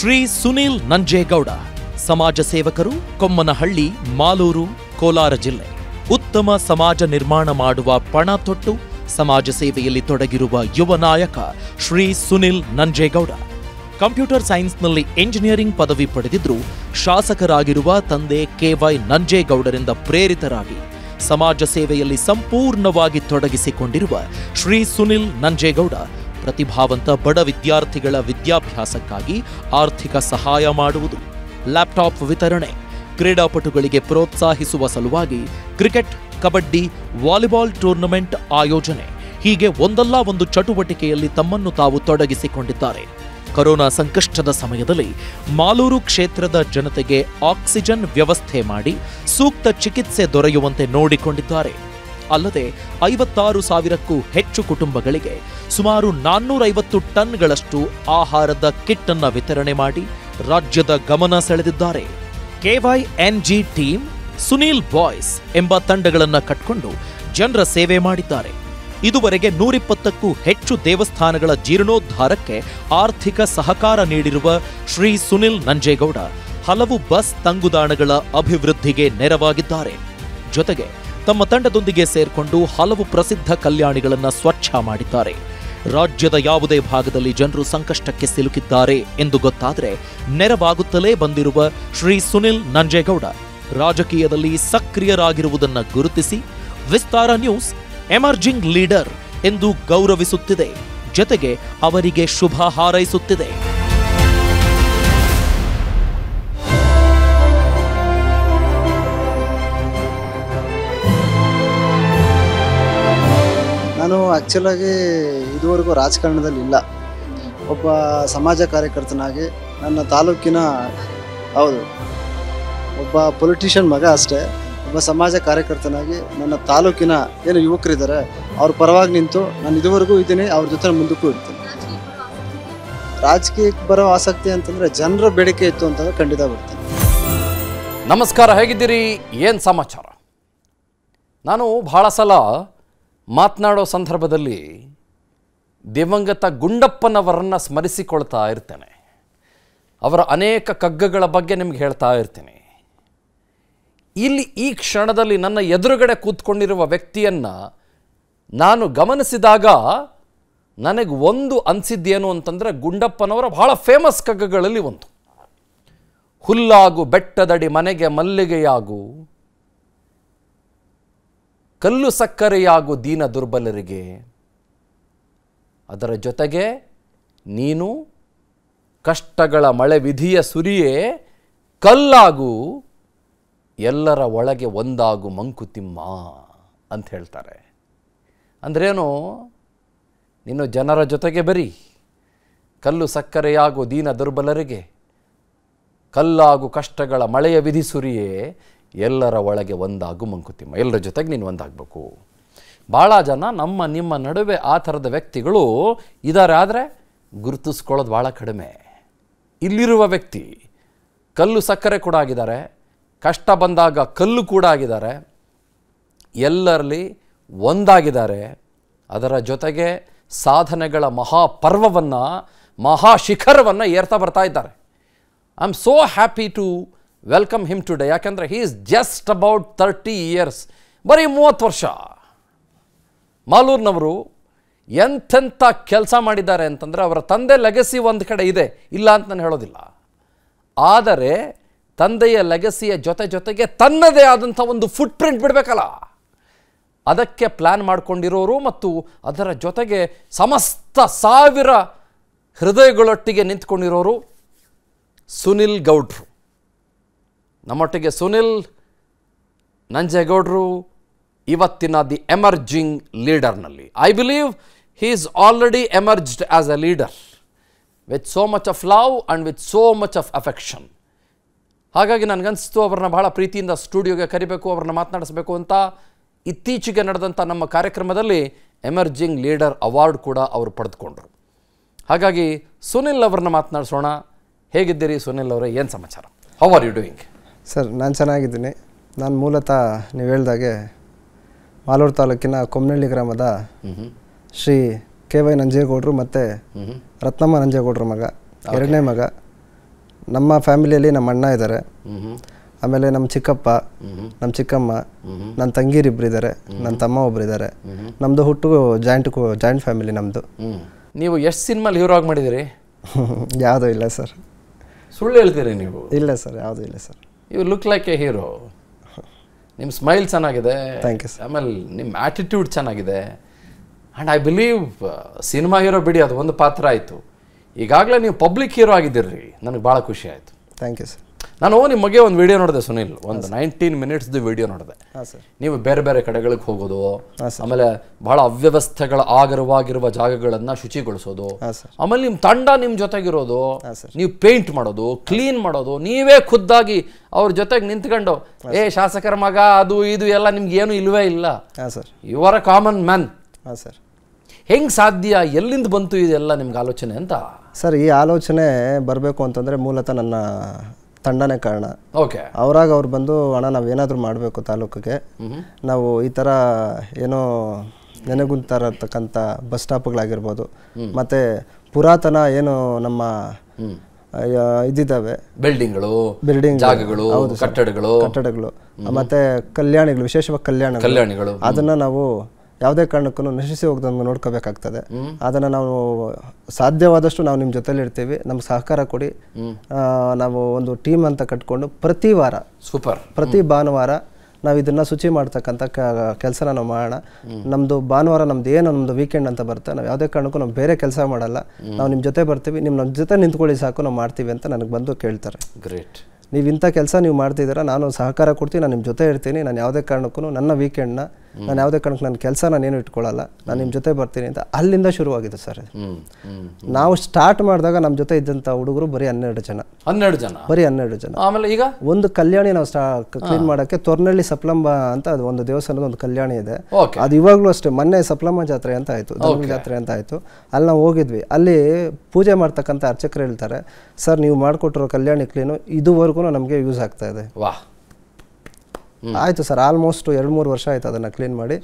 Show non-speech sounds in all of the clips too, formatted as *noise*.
ಶ್ರೀ ಸುನೀಲ್ ನಂಜೇಗೌಡ ಸಮಾಜ ಸೇವಕರು ಕೊಮ್ಮನಹಳ್ಳಿ ಮಾಲೂರು ಕೋಲಾರ ಜಿಲ್ಲೆ ಉತ್ತಮ ಸಮಾಜ ನಿರ್ಮಾಣ ಮಾಡುವ ಪಣ ತೊಟ್ಟು ಸಮಾಜ ಸೇವೆಯಲ್ಲಿ ತೊಡಗಿರುವ ಯುವ ನಾಯಕ ಶ್ರೀ ಸುನಿಲ್ ನಂಜೇಗೌಡ ಕಂಪ್ಯೂಟರ್ ಸೈನ್ಸ್ನಲ್ಲಿ ಎಂಜಿನಿಯರಿಂಗ್ ಪದವಿ ಪಡೆದಿದ್ದರೂ ಶಾಸಕರಾಗಿರುವ ತಂದೆ ಕೆ ವೈ ನಂಜೇಗೌಡರಿಂದ ಪ್ರೇರಿತರಾಗಿ ಸಮಾಜ ಸೇವೆಯಲ್ಲಿ ಸಂಪೂರ್ಣವಾಗಿ ತೊಡಗಿಸಿಕೊಂಡಿರುವ ಶ್ರೀ ಸುನಿಲ್ ನಂಜೇಗೌಡ ಪ್ರತಿಭಾವಂತ ಬಡ ವಿದ್ಯಾರ್ಥಿಗಳ ವಿದ್ಯಾಭ್ಯಾಸಕ್ಕಾಗಿ ಆರ್ಥಿಕ ಸಹಾಯ ಮಾಡುವುದು ಲ್ಯಾಪ್ಟಾಪ್ ವಿತರಣೆ ಕ್ರೀಡಾಪಟುಗಳಿಗೆ ಪ್ರೋತ್ಸಾಹಿಸುವ ಸಲುವಾಗಿ ಕ್ರಿಕೆಟ್ ಕಬಡ್ಡಿ ವಾಲಿಬಾಲ್ ಟೂರ್ನಮೆಂಟ್ ಆಯೋಜನೆ ಹೀಗೆ ಒಂದಲ್ಲ ಒಂದು ಚಟುವಟಿಕೆಯಲ್ಲಿ ತಮ್ಮನ್ನು ತಾವು ತೊಡಗಿಸಿಕೊಂಡಿದ್ದಾರೆ ಕೊರೋನಾ ಸಂಕಷ್ಟದ ಸಮಯದಲ್ಲಿ ಮಾಲೂರು ಕ್ಷೇತ್ರದ ಜನತೆಗೆ ಆಕ್ಸಿಜನ್ ವ್ಯವಸ್ಥೆ ಮಾಡಿ ಸೂಕ್ತ ಚಿಕಿತ್ಸೆ ದೊರೆಯುವಂತೆ ನೋಡಿಕೊಂಡಿದ್ದಾರೆ ಅಲ್ಲದೆ ಐವತ್ತಾರು ಸಾವಿರಕ್ಕೂ ಹೆಚ್ಚು ಕುಟುಂಬಗಳಿಗೆ ಸುಮಾರು ನಾನ್ನೂರೈವತ್ತು ಟನ್ಗಳಷ್ಟು ಆಹಾರದ ಕಿಟ್ ಅನ್ನು ವಿತರಣೆ ಮಾಡಿ ರಾಜ್ಯದ ಗಮನ ಸೆಳೆದಿದ್ದಾರೆ KY N G team Sunil boys ಎಂಬ ತಂಡಗಳನ್ನು ಕಟ್ಕೊಂಡು ಜನರ ಸೇವೆ ಮಾಡಿದ್ದಾರೆ ಇದುವರೆಗೆ ನೂರಿಪ್ಪತ್ತಕ್ಕೂ ಹೆಚ್ಚು ದೇವಸ್ಥಾನಗಳ ಜೀರ್ಣೋದ್ಧಾರಕ್ಕೆ ಆರ್ಥಿಕ ಸಹಕಾರ ನೀಡಿರುವ ಶ್ರೀ ಸುನಿಲ್ ನಂಜೇಗೌಡ ಹಲವು ಬಸ್ ತಂಗುದಾಣಗಳ ಅಭಿವೃದ್ಧಿಗೆ ನೆರವಾಗಿದ್ದಾರೆ ಜೊತೆಗೆ ತಮ್ಮ ತಂಡದೊಂದಿಗೆ ಸೇರಿಕೊಂಡು ಹಲವು ಪ್ರಸಿದ್ಧ ಕಲ್ಯಾಣಿಗಳನ್ನು ಸ್ವಚ್ಛ ಮಾಡಿದ್ದಾರೆ ರಾಜ್ಯದ ಯಾವುದೇ ಭಾಗದಲ್ಲಿ ಜನರು ಸಂಕಷ್ಟಕ್ಕೆ ಸಿಲುಕಿದ್ದಾರೆ ಎಂದು ಗೊತ್ತಾದರೆ ನೆರವಾಗುತ್ತಲೇ ಬಂದಿರುವ ಶ್ರೀ ಸುನಿಲ್ ನಂಜೇಗೌಡ ರಾಜಕೀಯದಲ್ಲಿ ಸಕ್ರಿಯರಾಗಿರುವುದನ್ನು ಗುರುತಿಸಿ ವಿಸ್ತಾರ ನ್ಯೂಸ್ ಎಮರ್ಜಿಂಗ್ ಲೀಡರ್ ಎಂದು ಗೌರವಿಸುತ್ತಿದೆ ಜೊತೆಗೆ ಅವರಿಗೆ ಶುಭ ಹಾರೈಸುತ್ತಿದೆ ಆ್ಯಕ್ಚುಲಾಗಿ ಇದುವರೆಗೂ ರಾಜಕಾರಣದಲ್ಲಿ ಇಲ್ಲ ಒಬ್ಬ ಸಮಾಜ ಕಾರ್ಯಕರ್ತನಾಗಿ ನನ್ನ ತಾಲೂಕಿನ ಹೌದು ಒಬ್ಬ ಪೊಲಿಟಿಷಿಯನ್ ಮಗ ಅಷ್ಟೇ ಒಬ್ಬ ಸಮಾಜ ಕಾರ್ಯಕರ್ತನಾಗಿ ನನ್ನ ತಾಲೂಕಿನ ಏನು ಯುವಕರಿದ್ದಾರೆ ಅವ್ರ ಪರವಾಗಿ ನಿಂತು ನಾನು ಇದುವರೆಗೂ ಇದ್ದೀನಿ ಅವ್ರ ಜೊತೆ ಮುಂದಕ್ಕೂ ಇರ್ತೀನಿ ರಾಜಕೀಯಕ್ಕೆ ಬರೋ ಆಸಕ್ತಿ ಅಂತಂದರೆ ಜನರ ಬೇಡಿಕೆ ಇತ್ತು ಅಂತ ಖಂಡಿತ ಬರ್ತೀನಿ ನಮಸ್ಕಾರ ಹೇಗಿದ್ದೀರಿ ಏನು ಸಮಾಚಾರ ನಾನು ಭಾಳ ಸಲ ಮಾತನಾಡೋ ಸಂದರ್ಭದಲ್ಲಿ ದಿವಂಗತ ಗುಂಡಪ್ಪನವರನ್ನು ಸ್ಮರಿಸಿಕೊಳ್ತಾ ಇರ್ತೇನೆ ಅವರ ಅನೇಕ ಕಗ್ಗಗಳ ಬಗ್ಗೆ ನಿಮ್ಗೆ ಹೇಳ್ತಾ ಇರ್ತೀನಿ ಇಲ್ಲಿ ಈ ಕ್ಷಣದಲ್ಲಿ ನನ್ನ ಎದುರುಗಡೆ ಕೂತ್ಕೊಂಡಿರುವ ವ್ಯಕ್ತಿಯನ್ನು ನಾನು ಗಮನಿಸಿದಾಗ ನನಗೆ ಒಂದು ಅನಿಸಿದ್ದೇನು ಅಂತಂದರೆ ಗುಂಡಪ್ಪನವರ ಬಹಳ ಫೇಮಸ್ ಕಗ್ಗಗಳಲ್ಲಿ ಒಂದು ಹುಲ್ಲಾಗು ಬೆಟ್ಟದಡಿ ಮನೆಗೆ ಮಲ್ಲಿಗೆಯಾಗು ಕಲ್ಲು ಸಕ್ಕರೆಯಾಗು ದೀನ ದುರ್ಬಲರಿಗೆ ಅದರ ಜೊತೆಗೆ ನೀನು ಕಷ್ಟಗಳ ಮಳೆ ವಿಧಿಯ ಸುರಿಯೇ ಕಲ್ಲಾಗು ಎಲ್ಲರ ಒಳಗೆ ಒಂದಾಗು ಮಂಕುತಿಮ್ಮ ಅಂತ ಹೇಳ್ತಾರೆ ಅಂದ್ರೇನು ನೀನು ಜನರ ಜೊತೆಗೆ ಬರಿ ಕಲ್ಲು ಸಕ್ಕರೆಯಾಗು ದೀನ ದುರ್ಬಲರಿಗೆ ಕಲ್ಲಾಗು ಕಷ್ಟಗಳ ಮಳೆಯ ವಿಧಿ ಸುರಿಯೇ ಎಲ್ಲರ ಒಳಗೆ ಒಂದಾಗು ಮಂಕುತಿಮ್ಮ ಎಲ್ಲರ ಜೊತೆಗೆ ನೀನು ಒಂದಾಗಬೇಕು ಭಾಳ ಜನ ನಮ್ಮ ನಿಮ್ಮ ನಡುವೆ ಆ ಥರದ ವ್ಯಕ್ತಿಗಳು ಇದ್ದಾರೆ ಆದರೆ ಗುರುತಿಸ್ಕೊಳ್ಳೋದು ಭಾಳ ಕಡಿಮೆ ಇಲ್ಲಿರುವ ವ್ಯಕ್ತಿ ಕಲ್ಲು ಸಕ್ಕರೆ ಕೂಡ ಆಗಿದ್ದಾರೆ ಕಷ್ಟ ಬಂದಾಗ ಕಲ್ಲು ಕೂಡ ಆಗಿದ್ದಾರೆ ಎಲ್ಲರಲ್ಲಿ ಒಂದಾಗಿದ್ದಾರೆ ಅದರ ಜೊತೆಗೆ ಸಾಧನೆಗಳ ಮಹಾಪರ್ವವನ್ನು ಮಹಾಶಿಖರವನ್ನು ಏರ್ತಾ ಬರ್ತಾ ಇದ್ದಾರೆ I am so happy to welcome him today ಯಾಕಂದರೆ he is just about thirty years ಬರೀ ಮೂವತ್ತು ವರ್ಷ ಮಾಲೂರ್ನವರು ಎಂಥೆಂಥ ಕೆಲಸ ಮಾಡಿದ್ದಾರೆ ಅಂತಂದರೆ ಅವರ ತಂದೆ ಲೆಗಸಿ ಒಂದು ಕಡೆ ಇದೆ ಇಲ್ಲ ಅಂತ ನಾನು ಹೇಳೋದಿಲ್ಲ ಆದರೆ ತಂದೆಯ ಲೆಗಸಿಯ ಜೊತೆ ಜೊತೆಗೆ ತನ್ನದೇ ಆದಂಥ ಒಂದು ಫುಟ್ ಪ್ರಿಂಟ್ ಬಿಡಬೇಕಲ್ಲ ಅದಕ್ಕೆ ಪ್ಲ್ಯಾನ್ ಮಾಡಿಕೊಂಡಿರೋರು ಮತ್ತು ಅದರ ಜೊತೆಗೆ ಸಮಸ್ತ ಸಾವಿರ ಹೃದಯಗಳೊಟ್ಟಿಗೆ ನಿಂತ್ಕೊಂಡಿರೋರು ಸುನಿಲ್ ಗೌಡ್ರು ನಮ್ಮೊಟ್ಟಿಗೆ ಸುನಿಲ್ ನಂಜೇಗೌಡರು ಇವತ್ತಿನ ದಿ ಎಮರ್ಜಿಂಗ್ ಲೀಡರ್ನಲ್ಲಿ I believe he is already emerged as a leader with so much of love and with so much of affection ಹಾಗಾಗಿ ನನಗನ್ನಿಸ್ತು ಅವ್ರನ್ನ ಭಾಳ ಪ್ರೀತಿಯಿಂದ ಸ್ಟುಡಿಯೋಗೆ ಕರಿಬೇಕು ಅವ್ರನ್ನ ಮಾತನಾಡಿಸಬೇಕು ಅಂತ ಇತ್ತೀಚೆಗೆ ನಡೆದಂಥ ನಮ್ಮ ಕಾರ್ಯಕ್ರಮದಲ್ಲಿ ಎಮರ್ಜಿಂಗ್ ಲೀಡರ್ ಅವಾರ್ಡ್ ಕೂಡ ಅವರು ಪಡೆದುಕೊಂಡರು ಹಾಗಾಗಿ ಸುನಿಲ್ ಅವ್ರನ್ನ ಮಾತನಾಡಿಸೋಣ ಹೇಗಿದ್ದೀರಿ ಸುನಿಲ್ ಅವರೇ ಏನು ಸಮಾಚಾರ how are you doing sir ನಾನು ಚೆನ್ನಾಗಿದ್ದೀನಿ ನಾನು ಮೂಲತಃ ನೀವು ಹೇಳ್ದಾಗೆ ಮಾಲೂರು ತಾಲೂಕಿನ ಕೊಮ್ಮನಳ್ಳಿ ಗ್ರಾಮದ ಶ್ರೀ ಕೆ ವೈ ನಂಜೇಗೌಡರು ಮತ್ತು ರತ್ನಮ್ಮ ನಂಜೇಗೌಡರು ಮಗ ಎರಡನೇ ಮಗ ನಮ್ಮ ಫ್ಯಾಮಿಲಿಯಲ್ಲಿ ನಮ್ಮ ಅಣ್ಣ ಇದ್ದಾರೆ ಆಮೇಲೆ ನಮ್ಮ ಚಿಕ್ಕಪ್ಪ ನಮ್ಮ ಚಿಕ್ಕಮ್ಮ ನನ್ನ ಇಬ್ಬರು ಇದ್ದಾರೆ ನನ್ನ ತಮ್ಮ ಒಬ್ಬರು ಇದ್ದಾರೆ ನಮ್ಮದು ಹುಟ್ಟು ಜಾಯಿಂಟ್ ಜಾಯಿಂಟ್ ಫ್ಯಾಮಿಲಿ ನಮ್ಮದು ನೀವು ಎಷ್ಟು ಸಿನಿಮಾಲಿ ಹೀರೋ ಆಗಿ ಮಾಡಿದಿರಿ *laughs* ಯಾವುದೂ ಇಲ್ಲ ಸರ್ ಸುಳ್ಳು ಹೇಳ್ತೀರಿ ನೀವು ಇಲ್ಲ ಸರ್ ಯಾವುದೂ ಇಲ್ಲ sir you look like a hero ನಿಮ್ಮ ಸ್ಮೈಲ್ ಚೆನ್ನಾಗಿದೆ ಥ್ಯಾಂಕ್ ಯು ಆಮೇಲೆ ನಿಮ್ಮ ಆ್ಯಟಿಟ್ಯೂಡ್ ಚೆನ್ನಾಗಿದೆ and I believe cinema hero ಬಿಡಿ ಅದು ಒಂದು ಪಾತ್ರ ಆಯಿತು ಈಗಾಗಲೇ ನೀವು ಪಬ್ಲಿಕ್ ಹೀರೋ ಆಗಿದ್ದೀರಿ ನನಗೆ ಭಾಳ ಖುಷಿ ಆಯಿತು ಥ್ಯಾಂಕ್ ಯು ಸರ್ ನಾನು ನಿಮ್ಮ ಮಗೆ ಒಂದು ವಿಡಿಯೋ ನೋಡಿದೆ ಸುನಿಲ್ ಒಂದು ನೈನ್ಟೀನ್ ಮಿನಿಟ್ಸ್ದು ವಿಡಿಯೋ ನೋಡಿದೆ ನೀವು ಬೇರೆ ಬೇರೆ ಕಡೆಗಳಿಗೆ ಹೋಗೋದು ಆಮೇಲೆ ಬಹಳ ಅವ್ಯವಸ್ಥೆಗಳ ಆಗರವಾಗಿರುವ ಜಾಗಗಳನ್ನು ಶುಚಿಗೊಳಿಸೋದು ಆಮೇಲೆ ನಿಮ್ಮ ತಂಡ ನಿಮ್ಮ ಜೊತೆಗಿರೋದು ನೀವು ಪೇಂಟ್ ಮಾಡೋದು ಕ್ಲೀನ್ ಮಾಡೋದು ನೀವೇ ಖುದ್ದಾಗಿ ಅವ್ರ ಜೊತೆಗೆ ನಿಂತ್ಕೊಂಡು ಏ ಶಾಸಕರ ಮಗ ಅದು ಇದು ಎಲ್ಲ ನಿಮ್ಗೆ ಏನು ಇಲ್ವೇ ಇಲ್ಲ you are a common man sir ಹೆಂಗೆ ಸಾಧ್ಯ ಎಲ್ಲಿಂದ ಬಂತು ಇದೆಲ್ಲ ನಿಮ್ಗೆ ಆಲೋಚನೆ ಅಂತ ಸರ್ ಈ ಆಲೋಚನೆ ಬರಬೇಕು ಅಂತಂದರೆ ಮೂಲತಃ ನನ್ನ ತಂಡನೇ ಕಾರಣ ಓಕೆ ಅವರಾಗ ಅವ್ರು ಬಂದು ಹಣ ನಾವೇನಾದರೂ ಮಾಡಬೇಕು ತಾಲೂಕಿಗೆ ನಾವು ಈ ಥರ ಏನೋ ನೆನೆಗುಂತರ ಬಸ್ ಸ್ಟಾಪ್ಗಳಾಗಿರ್ಬೋದು ಮತ್ತು ಪುರಾತನ ಏನು ನಮ್ಮ ಇದ್ದಿದ್ದಾವೆ ಬಿಲ್ಡಿಂಗ್ಗಳು ಬಿಲ್ಡಿಂಗ್ ಜಾಗಗಳು ಕಟ್ಟಡಗಳು ಕಟ್ಟಡಗಳು ಮತ್ತೆ ಕಲ್ಯಾಣಿಗಳು ವಿಶೇಷವಾಗಿ ಕಲ್ಯಾಣ ಕಲ್ಯಾಣಿಗಳು ಅದನ್ನ ನಾವು ಯಾವುದೇ ಕಾರಣಕ್ಕೂ ನಶಿಸಿ ಹೋಗ್ದಂಗೆ ನೋಡ್ಕೋಬೇಕಾಗ್ತದೆ ಅದನ್ನು ನಾವು ಸಾಧ್ಯವಾದಷ್ಟು ನಾವು ನಿಮ್ಮ ಜೊತೆಲಿ ಇರ್ತೀವಿ ನಮ್ಗೆ ಸಹಕಾರ ಕೊಡಿ ನಾವು ಒಂದು ಟೀಮ್ ಅಂತ ಕಟ್ಕೊಂಡು ಪ್ರತಿ ವಾರ ಸೂಪರ್ ಪ್ರತಿ ಭಾನುವಾರ ನಾವು ಇದನ್ನ ಶುಚಿ ಮಾಡ್ತಕ್ಕಂಥ ಕೆಲಸನ ನಾವು ಮಾಡೋಣ ನಮ್ದು ಭಾನುವಾರ ನಮ್ದು ಏನು ನಮ್ದು ವೀಕೆಂಡ್ ಅಂತ ಬರುತ್ತೆ ನಾವು ಯಾವುದೇ ಕಾರಣಕ್ಕೂ ನಾವು ಬೇರೆ ಕೆಲಸ ಮಾಡಲ್ಲ ನಾವು ನಿಮ್ಮ ಜೊತೆ ಬರ್ತೀವಿ ನಿಮ್ಮ ನಮ್ಮ ಜೊತೆ ನಿಂತ್ಕೊಳ್ಳಿ ಸಾಕು ನಾವು ಮಾಡ್ತೀವಿ ಅಂತ ನನಗೆ ಬಂದು ಕೇಳ್ತಾರೆ ಗ್ರೇಟ್ ನೀವು ಇಂಥ ಕೆಲಸ ನೀವು ಮಾಡ್ತಿದ್ದೀರಾ ನಾನು ಸಹಕಾರ ಕೊಡ್ತೀನಿ ನಾನು ನಿಮ್ಮ ಜೊತೆ ಇರ್ತೀನಿ ನಾನು ಯಾವುದೇ ಕಾರಣಕ್ಕೂ ನನ್ನ ವೀಕೆಂಡ್ನ ನಾನು ಯಾವುದೇ ಕಾರಣಕ್ಕೆ ನನ್ನ ಕೆಲಸ ನಾನೇನು ಇಟ್ಕೊಳ್ಳಲ್ಲ ನಾನು ನಿಮ್ಮ ಜೊತೆ ಬರ್ತೀನಿ ಅಂತ ಅಲ್ಲಿಂದ ಶುರುವಾಗಿದೆ ಸರ್ ನಾವು ಸ್ಟಾರ್ಟ್ ಮಾಡಿದಾಗ ನಮ್ಮ ಜೊತೆ ಇದ್ದಂಥ ಹುಡುಗರು ಬರೀ ಹನ್ನೆರಡು ಜನ ಹನ್ನೆರಡು ಜನ ಬರೀ ಹನ್ನೆರಡು ಜನ ಆಮೇಲೆ ಈಗ ಒಂದು ಕಲ್ಯಾಣಿ ನಾವು ಕ್ಲೀನ್ ಮಾಡೋಕ್ಕೆ ತೊರ್ನಳ್ಳಿ ಸಪ್ಲಂಬ ಅಂತ ಅದು ಒಂದು ದೇವಸ್ಥಾನದ ಒಂದು ಕಲ್ಯಾಣಿ ಇದೆ ಅದು ಇವಾಗಲೂ ಅಷ್ಟೇ ಮೊನ್ನೆ ಸಪ್ಲಂಬ ಜಾತ್ರೆ ಅಂತ ಆಯಿತು ಜಾತ್ರೆ ಅಂತ ಆಯಿತು ಅಲ್ಲಿ ನಾವು ಹೋಗಿದ್ವಿ ಅಲ್ಲಿ ಪೂಜೆ ಮಾಡ್ತಕ್ಕಂಥ ಅರ್ಚಕರು ಹೇಳ್ತಾರೆ ಸರ್ ನೀವು ಮಾಡಿಕೊಟ್ಟಿರೋ ಕಲ್ಯಾಣಿ ಕ್ಲೀನು ಇದುವರೆಗೂ ನಮಗೆ ಯೂಸ್ ಆಗ್ತಾ ಇದೆ ವಾಹ್ ಆಯ್ತು ಸರ್ ಆಲ್ಮೋಸ್ಟ್ ಎರಡು ಮೂರು ವರ್ಷ ಆಯ್ತು ಅದನ್ನ ಕ್ಲೀನ್ ಮಾಡಿ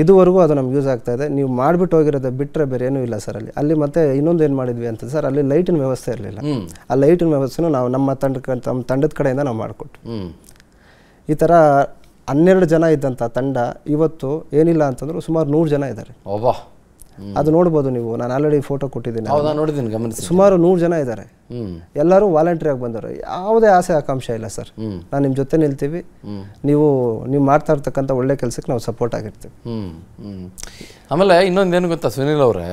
ಇದುವರೆಗೂ ಅದು ನಮ್ಗೆ ಯೂಸ್ ಆಗ್ತಾ ಇದೆ ನೀವು ಮಾಡ್ಬಿಟ್ಟು ಹೋಗಿರೋದು ಬಿಟ್ಟರೆ ಬೇರೆ ಏನೂ ಇಲ್ಲ ಸರ್ ಅಲ್ಲಿ ಅಲ್ಲಿ ಮತ್ತೆ ಇನ್ನೊಂದು ಏನು ಮಾಡಿದ್ವಿ ಅಂತ ಸರ್ ಅಲ್ಲಿ ಲೈಟಿನ ವ್ಯವಸ್ಥೆ ಇರಲಿಲ್ಲ ಆ ಲೈಟಿನ ವ್ಯವಸ್ಥೆನೂ ನಾವು ನಮ್ಮ ತಂಡ ನಮ್ಮ ತಂಡದ ಕಡೆಯಿಂದ ನಾವು ಮಾಡಿಕೊಟ್ಟು ಈ ಥರ ಹನ್ನೆರಡು ಜನ ಇದ್ದಂಥ ತಂಡ ಇವತ್ತು ಏನಿಲ್ಲ ಅಂತಂದರೂ ಸುಮಾರು ನೂರು ಜನ ಇದ್ದಾರೆ ಅದು ನೋಡ್ಬೋದು ನೀವು ನಾನು ಆಲ್ರೆಡಿ ಫೋಟೋ ಕೊಟ್ಟಿದ್ದೀನಿ ಗಮನಿಸಿ ಸುಮಾರು ನೂರು ಜನ ಇದ್ದಾರೆ ಎಲ್ಲರೂ ವಾಲಂಟಿಯರ್ ಬಂದವರು ಯಾವುದೇ ಆಸೆ ಆಕಾಂಕ್ಷೆ ಇಲ್ಲ ಸರ್ ನಾನು ನಿಮ್ಮ ಜೊತೆ ನಿಲ್ತೀವಿ ನೀವು ನೀವು ಮಾಡ್ತಾ ಇರ್ತಕ್ಕಂಥ ಒಳ್ಳೆ ಕೆಲಸಕ್ಕೆ ನಾವು ಸಪೋರ್ಟ್ ಆಗಿರ್ತೀವಿ ಆಮೇಲೆ ಇನ್ನೊಂದೇನು ಗೊತ್ತಾ ಸುನೀಲ್ ಅವರೇ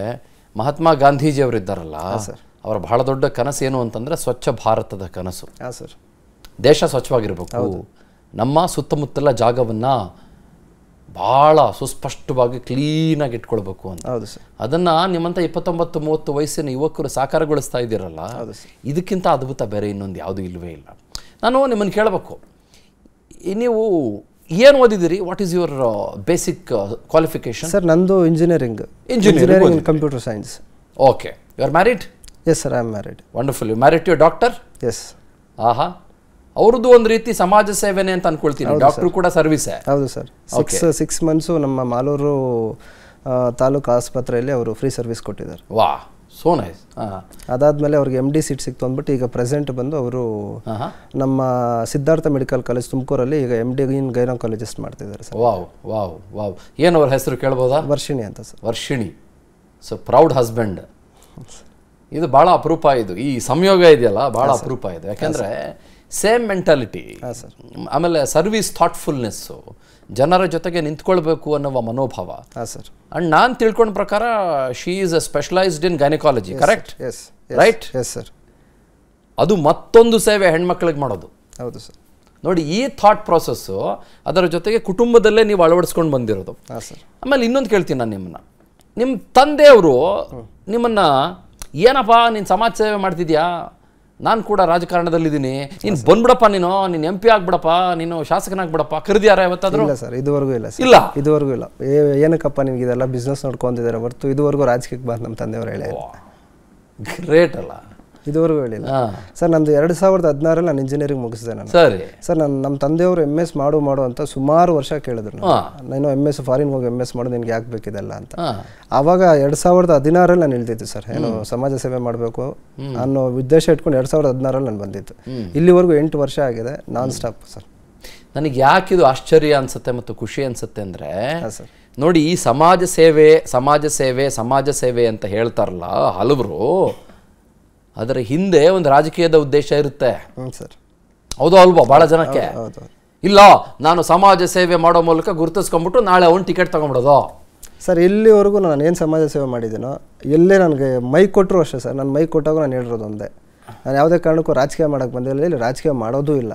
ಮಹಾತ್ಮ ಗಾಂಧೀಜಿ ಅವರು ಇದ್ದಾರಲ್ಲ ಸರ್ ಅವರ ಬಹಳ ದೊಡ್ಡ ಕನಸು ಏನು ಅಂತಂದ್ರೆ ಸ್ವಚ್ಛ ಭಾರತದ ಕನಸು ಸರ್ ದೇಶ ಸ್ವಚ್ಛವಾಗಿರ್ಬೇಕು ನಮ್ಮ ಸುತ್ತಮುತ್ತಲ ಜಾಗವನ್ನು ಭಾಳ ಸುಸ್ಪಷ್ಟವಾಗಿ ಕ್ಲೀನಾಗಿ ಇಟ್ಕೊಳ್ಬೇಕು ಅಂತ ಹೌದು ಸರ್ ಅದನ್ನು ನಿಮ್ಮಂಥ ಇಪ್ಪತ್ತೊಂಬತ್ತು ಮೂವತ್ತು ವಯಸ್ಸಿನ ಯುವಕರು ಸಾಕಾರಗೊಳಿಸ್ತಾ ಇದ್ದೀರಲ್ಲ ಇದಕ್ಕಿಂತ ಅದ್ಭುತ ಬೇರೆ ಇನ್ನೊಂದು ಯಾವುದೂ ಇಲ್ಲವೇ ಇಲ್ಲ ನಾನು ನಿಮ್ಮನ್ನು ಕೇಳಬೇಕು ನೀವು ಏನು ಓದಿದಿರಿ what is your basic qualification sir ನಂದು engineering engineering computer science okay you are married yes sir I am married wonderful you married to doctor yes ಆಹಾ ಅವ್ರದ್ದು ಒಂದು ರೀತಿ ಸಮಾಜ ಸೇವೆನೆ ಅಂತ ಅನ್ಕೊಳ್ತೀನಿ ಡಾಕ್ಟರ್ ಕೂಡ ಸರ್ವಿಸ್ ಹೌದು ಸರ್ ಸಿಕ್ಸ್ ಸಿಕ್ಸ್ ಮಂತ್ಸು ನಮ್ಮ ಮಾಲೂರು ತಾಲೂಕು ಆಸ್ಪತ್ರೆಯಲ್ಲಿ ಅವರು ಫ್ರೀ ಸರ್ವಿಸ್ ಕೊಟ್ಟಿದ್ದಾರೆ ವಾ ಸೋ ನೈಸ್ ಅದಾದ್ಮೇಲೆ ಅವ್ರಿಗೆ ಎಮ್ ಡಿ ಸೀಟ್ ಸಿಕ್ತು ಅಂದ್ಬಿಟ್ಟು ಈಗ ಪ್ರೆಸೆಂಟ್ ಬಂದು ಅವರು ನಮ್ಮ ಸಿದ್ಧಾರ್ಥ ಮೆಡಿಕಲ್ ಕಾಲೇಜ್ ತುಮಕೂರಲ್ಲಿ ಈಗ ಎಮ್ ಡಿ ಇನ್ ಗೈನಕಾಲಜಿಸ್ಟ್ ಮಾಡ್ತಿದ್ದಾರೆ ಸರ್ ವಾವ್ ವಾವ್ ವಾವ್ ಏನು ಅವ್ರ ಹೆಸರು ಕೇಳ್ಬೋದಾ ವರ್ಷಿಣಿ ಅಂತ sir Varshini so proud husband ಇದು ಭಾಳ ಅಪರೂಪ ಇದು ಈ ಸಂಯೋಗ ಇದೆಯಲ್ಲ ಭಾಳ ಅಪರೂಪ ಇದು ಯಾಕೆಂದರೆ ಸೇಮ್ ಮೆಂಟಾಲಿಟಿ ಆಮೇಲೆ ಸರ್ವಿಸ್ ಥಾಟ್ಫುಲ್ನೆಸ್ಸು ಜನರ ಜೊತೆಗೆ ನಿಂತ್ಕೊಳ್ಬೇಕು ಅನ್ನುವ ಮನೋಭಾವ ಸರ್ ಅಂಡ್ ನಾನು ತಿಳ್ಕೊಂಡ ಪ್ರಕಾರ she is a specialised in gynaecology correct right sir ಅದು ಮತ್ತೊಂದು ಸೇವೆ ಹೆಣ್ಮಕ್ಳಿಗೆ ಮಾಡೋದು ಹೌದು ಸರ್ ನೋಡಿ ಈ ಥಾಟ್ ಪ್ರೊಸೆಸ್ಸು ಅದರ ಜೊತೆಗೆ ಕುಟುಂಬದಲ್ಲೇ ನೀವು ಅಳವಡಿಸ್ಕೊಂಡು ಬಂದಿರೋದು ಸರ್ ಆಮೇಲೆ ಇನ್ನೊಂದು ಕೇಳ್ತೀನಿ ನಾನು ನಿಮ್ಮನ್ನ ನಿಮ್ಮ ತಂದೆಯವರು ನಿಮ್ಮನ್ನು ಏನಪ್ಪ ನೀನು ಸಮಾಜ ಸೇವೆ ಮಾಡ್ತಿದ್ಯಾ ನಾನು ಕೂಡ ರಾಜಕಾರಣದಲ್ಲಿದ್ದೀನಿ ನೀನು ಬಂದ್ಬಿಡಪ್ಪ ನೀನು ನೀನು ಎಂ ಪಿ ಆಗ್ಬಿಡಪ್ಪ ನೀನು ಶಾಸಕನಾಗ್ಬಿಡಪ್ಪ ಖರೀದಿಯಾರ ಯಾವತ್ತಾದ್ರೂ ಇಲ್ಲ ಸರ್ ಇದುವರೆಗೂ ಇಲ್ಲ ಇಲ್ಲ ಇದುವರೆಗೂ ಇಲ್ಲ ಏನಕ್ಕಪ್ಪ ನಿಮ್ಗೆ ಇದೆಲ್ಲ ಬಿಸ್ನೆಸ್ ನೋಡ್ಕೊಂತಿದ್ದಾರೆ ಹೊರತು ಇದುವರೆಗೂ ರಾಜಕೀಯಕ್ಕೆ ಬಂದು ನಮ್ಮ ತಂದೆಯವರು ಹೇಳಿ ಗ್ರೇಟ್ ಅಲ್ಲ ಇದುವರೆಗೂ ಹೇಳಿಲ್ಲ ಸರ್ ನಂದು ಎರಡು ಸಾವಿರದ ಹದಿನಾರಲ್ಲಿ ನಾನು ಇಂಜಿನಿಯರಿಂಗ್ ಮುಗಿಸಿದೆ ನಾನು ಸರಿ ಸರ್ ನನ್ನ ನಮ್ಮ ತಂದೆಯವರು ಎಮ್ ಎಸ್ ಮಾಡು ಮಾಡು ಅಂತ ಸುಮಾರು ವರ್ಷ ಕೇಳಿದ್ರು ನಾನು ಎಮ್ ಎಸ್ ಫಾರಿನ್ ಹೋಗಿ ಎಮ್ ಎಸ್ ಮಾಡು ನಿನಗೆ ಯಾಕೆ ಬೇಕಿದೆಲ್ಲ ಅಂತ ಆವಾಗ ಎರಡು ಸಾವಿರದ ಹದಿನಾರಲ್ಲಿ ನಾನು ಇಳ್ದಿದ್ದು ಸರ್ ಏನು ಸಮಾಜ ಸೇವೆ ಮಾಡಬೇಕು ನಾನು ಉದ್ದೇಶ ಇಟ್ಕೊಂಡು ಎರಡು ಸಾವಿರದ ಹದಿನಾರಲ್ಲಿ ನಾನು ಬಂದಿತ್ತು ಇಲ್ಲಿವರೆಗೂ ಎಂಟು ವರ್ಷ ಆಗಿದೆ ನಾನ್ ಸ್ಟಾಪ್ ಸರ್ ನನಗೆ ಯಾಕಿದು ಆಶ್ಚರ್ಯ ಅನ್ಸುತ್ತೆ ಮತ್ತು ಖುಷಿ ಅನ್ಸುತ್ತೆ ಅಂದರೆ ನೋಡಿ ಈ ಸಮಾಜ ಸೇವೆ ಸಮಾಜ ಸೇವೆ ಸಮಾಜ ಸೇವೆ ಅಂತ ಹೇಳ್ತಾರಲ್ಲ ಹಲವರು ಅದರ ಹಿಂದೆ ಒಂದು ರಾಜಕೀಯದ ಉದ್ದೇಶ ಇರುತ್ತೆ ಸರ್ ಹೌದು ಅಲ್ವಾ ಭಾಳ ಜನಕ್ಕೆ ಇಲ್ಲ ನಾನು ಸಮಾಜ ಸೇವೆ ಮಾಡೋ ಮೂಲಕ ಗುರುತಿಸ್ಕೊಂಡ್ಬಿಟ್ಟು ನಾಳೆ ಅವ್ನು ಟಿಕೆಟ್ ತಗೊಂಡ್ಬಿಡೋದು ಸರ್ ಇಲ್ಲಿವರೆಗೂ ನಾನು ಏನು ಸಮಾಜ ಸೇವೆ ಮಾಡಿದ್ದೀನೋ ಎಲ್ಲೇ ನನಗೆ ಮೈ ಕೊಟ್ಟರು ಅಷ್ಟೇ ಸರ್ ನಾನು ಮೈ ಕೊಟ್ಟಾಗ ನಾನು ಹೇಳಿರೋದು ಒಂದೇ ನಾನು ಯಾವುದೇ ಕಾರಣಕ್ಕೂ ರಾಜಕೀಯ ಮಾಡೋಕ್ಕೆ ಬಂದಿಲ್ಲ ಇಲ್ಲಿ ರಾಜಕೀಯ ಮಾಡೋದೂ ಇಲ್ಲ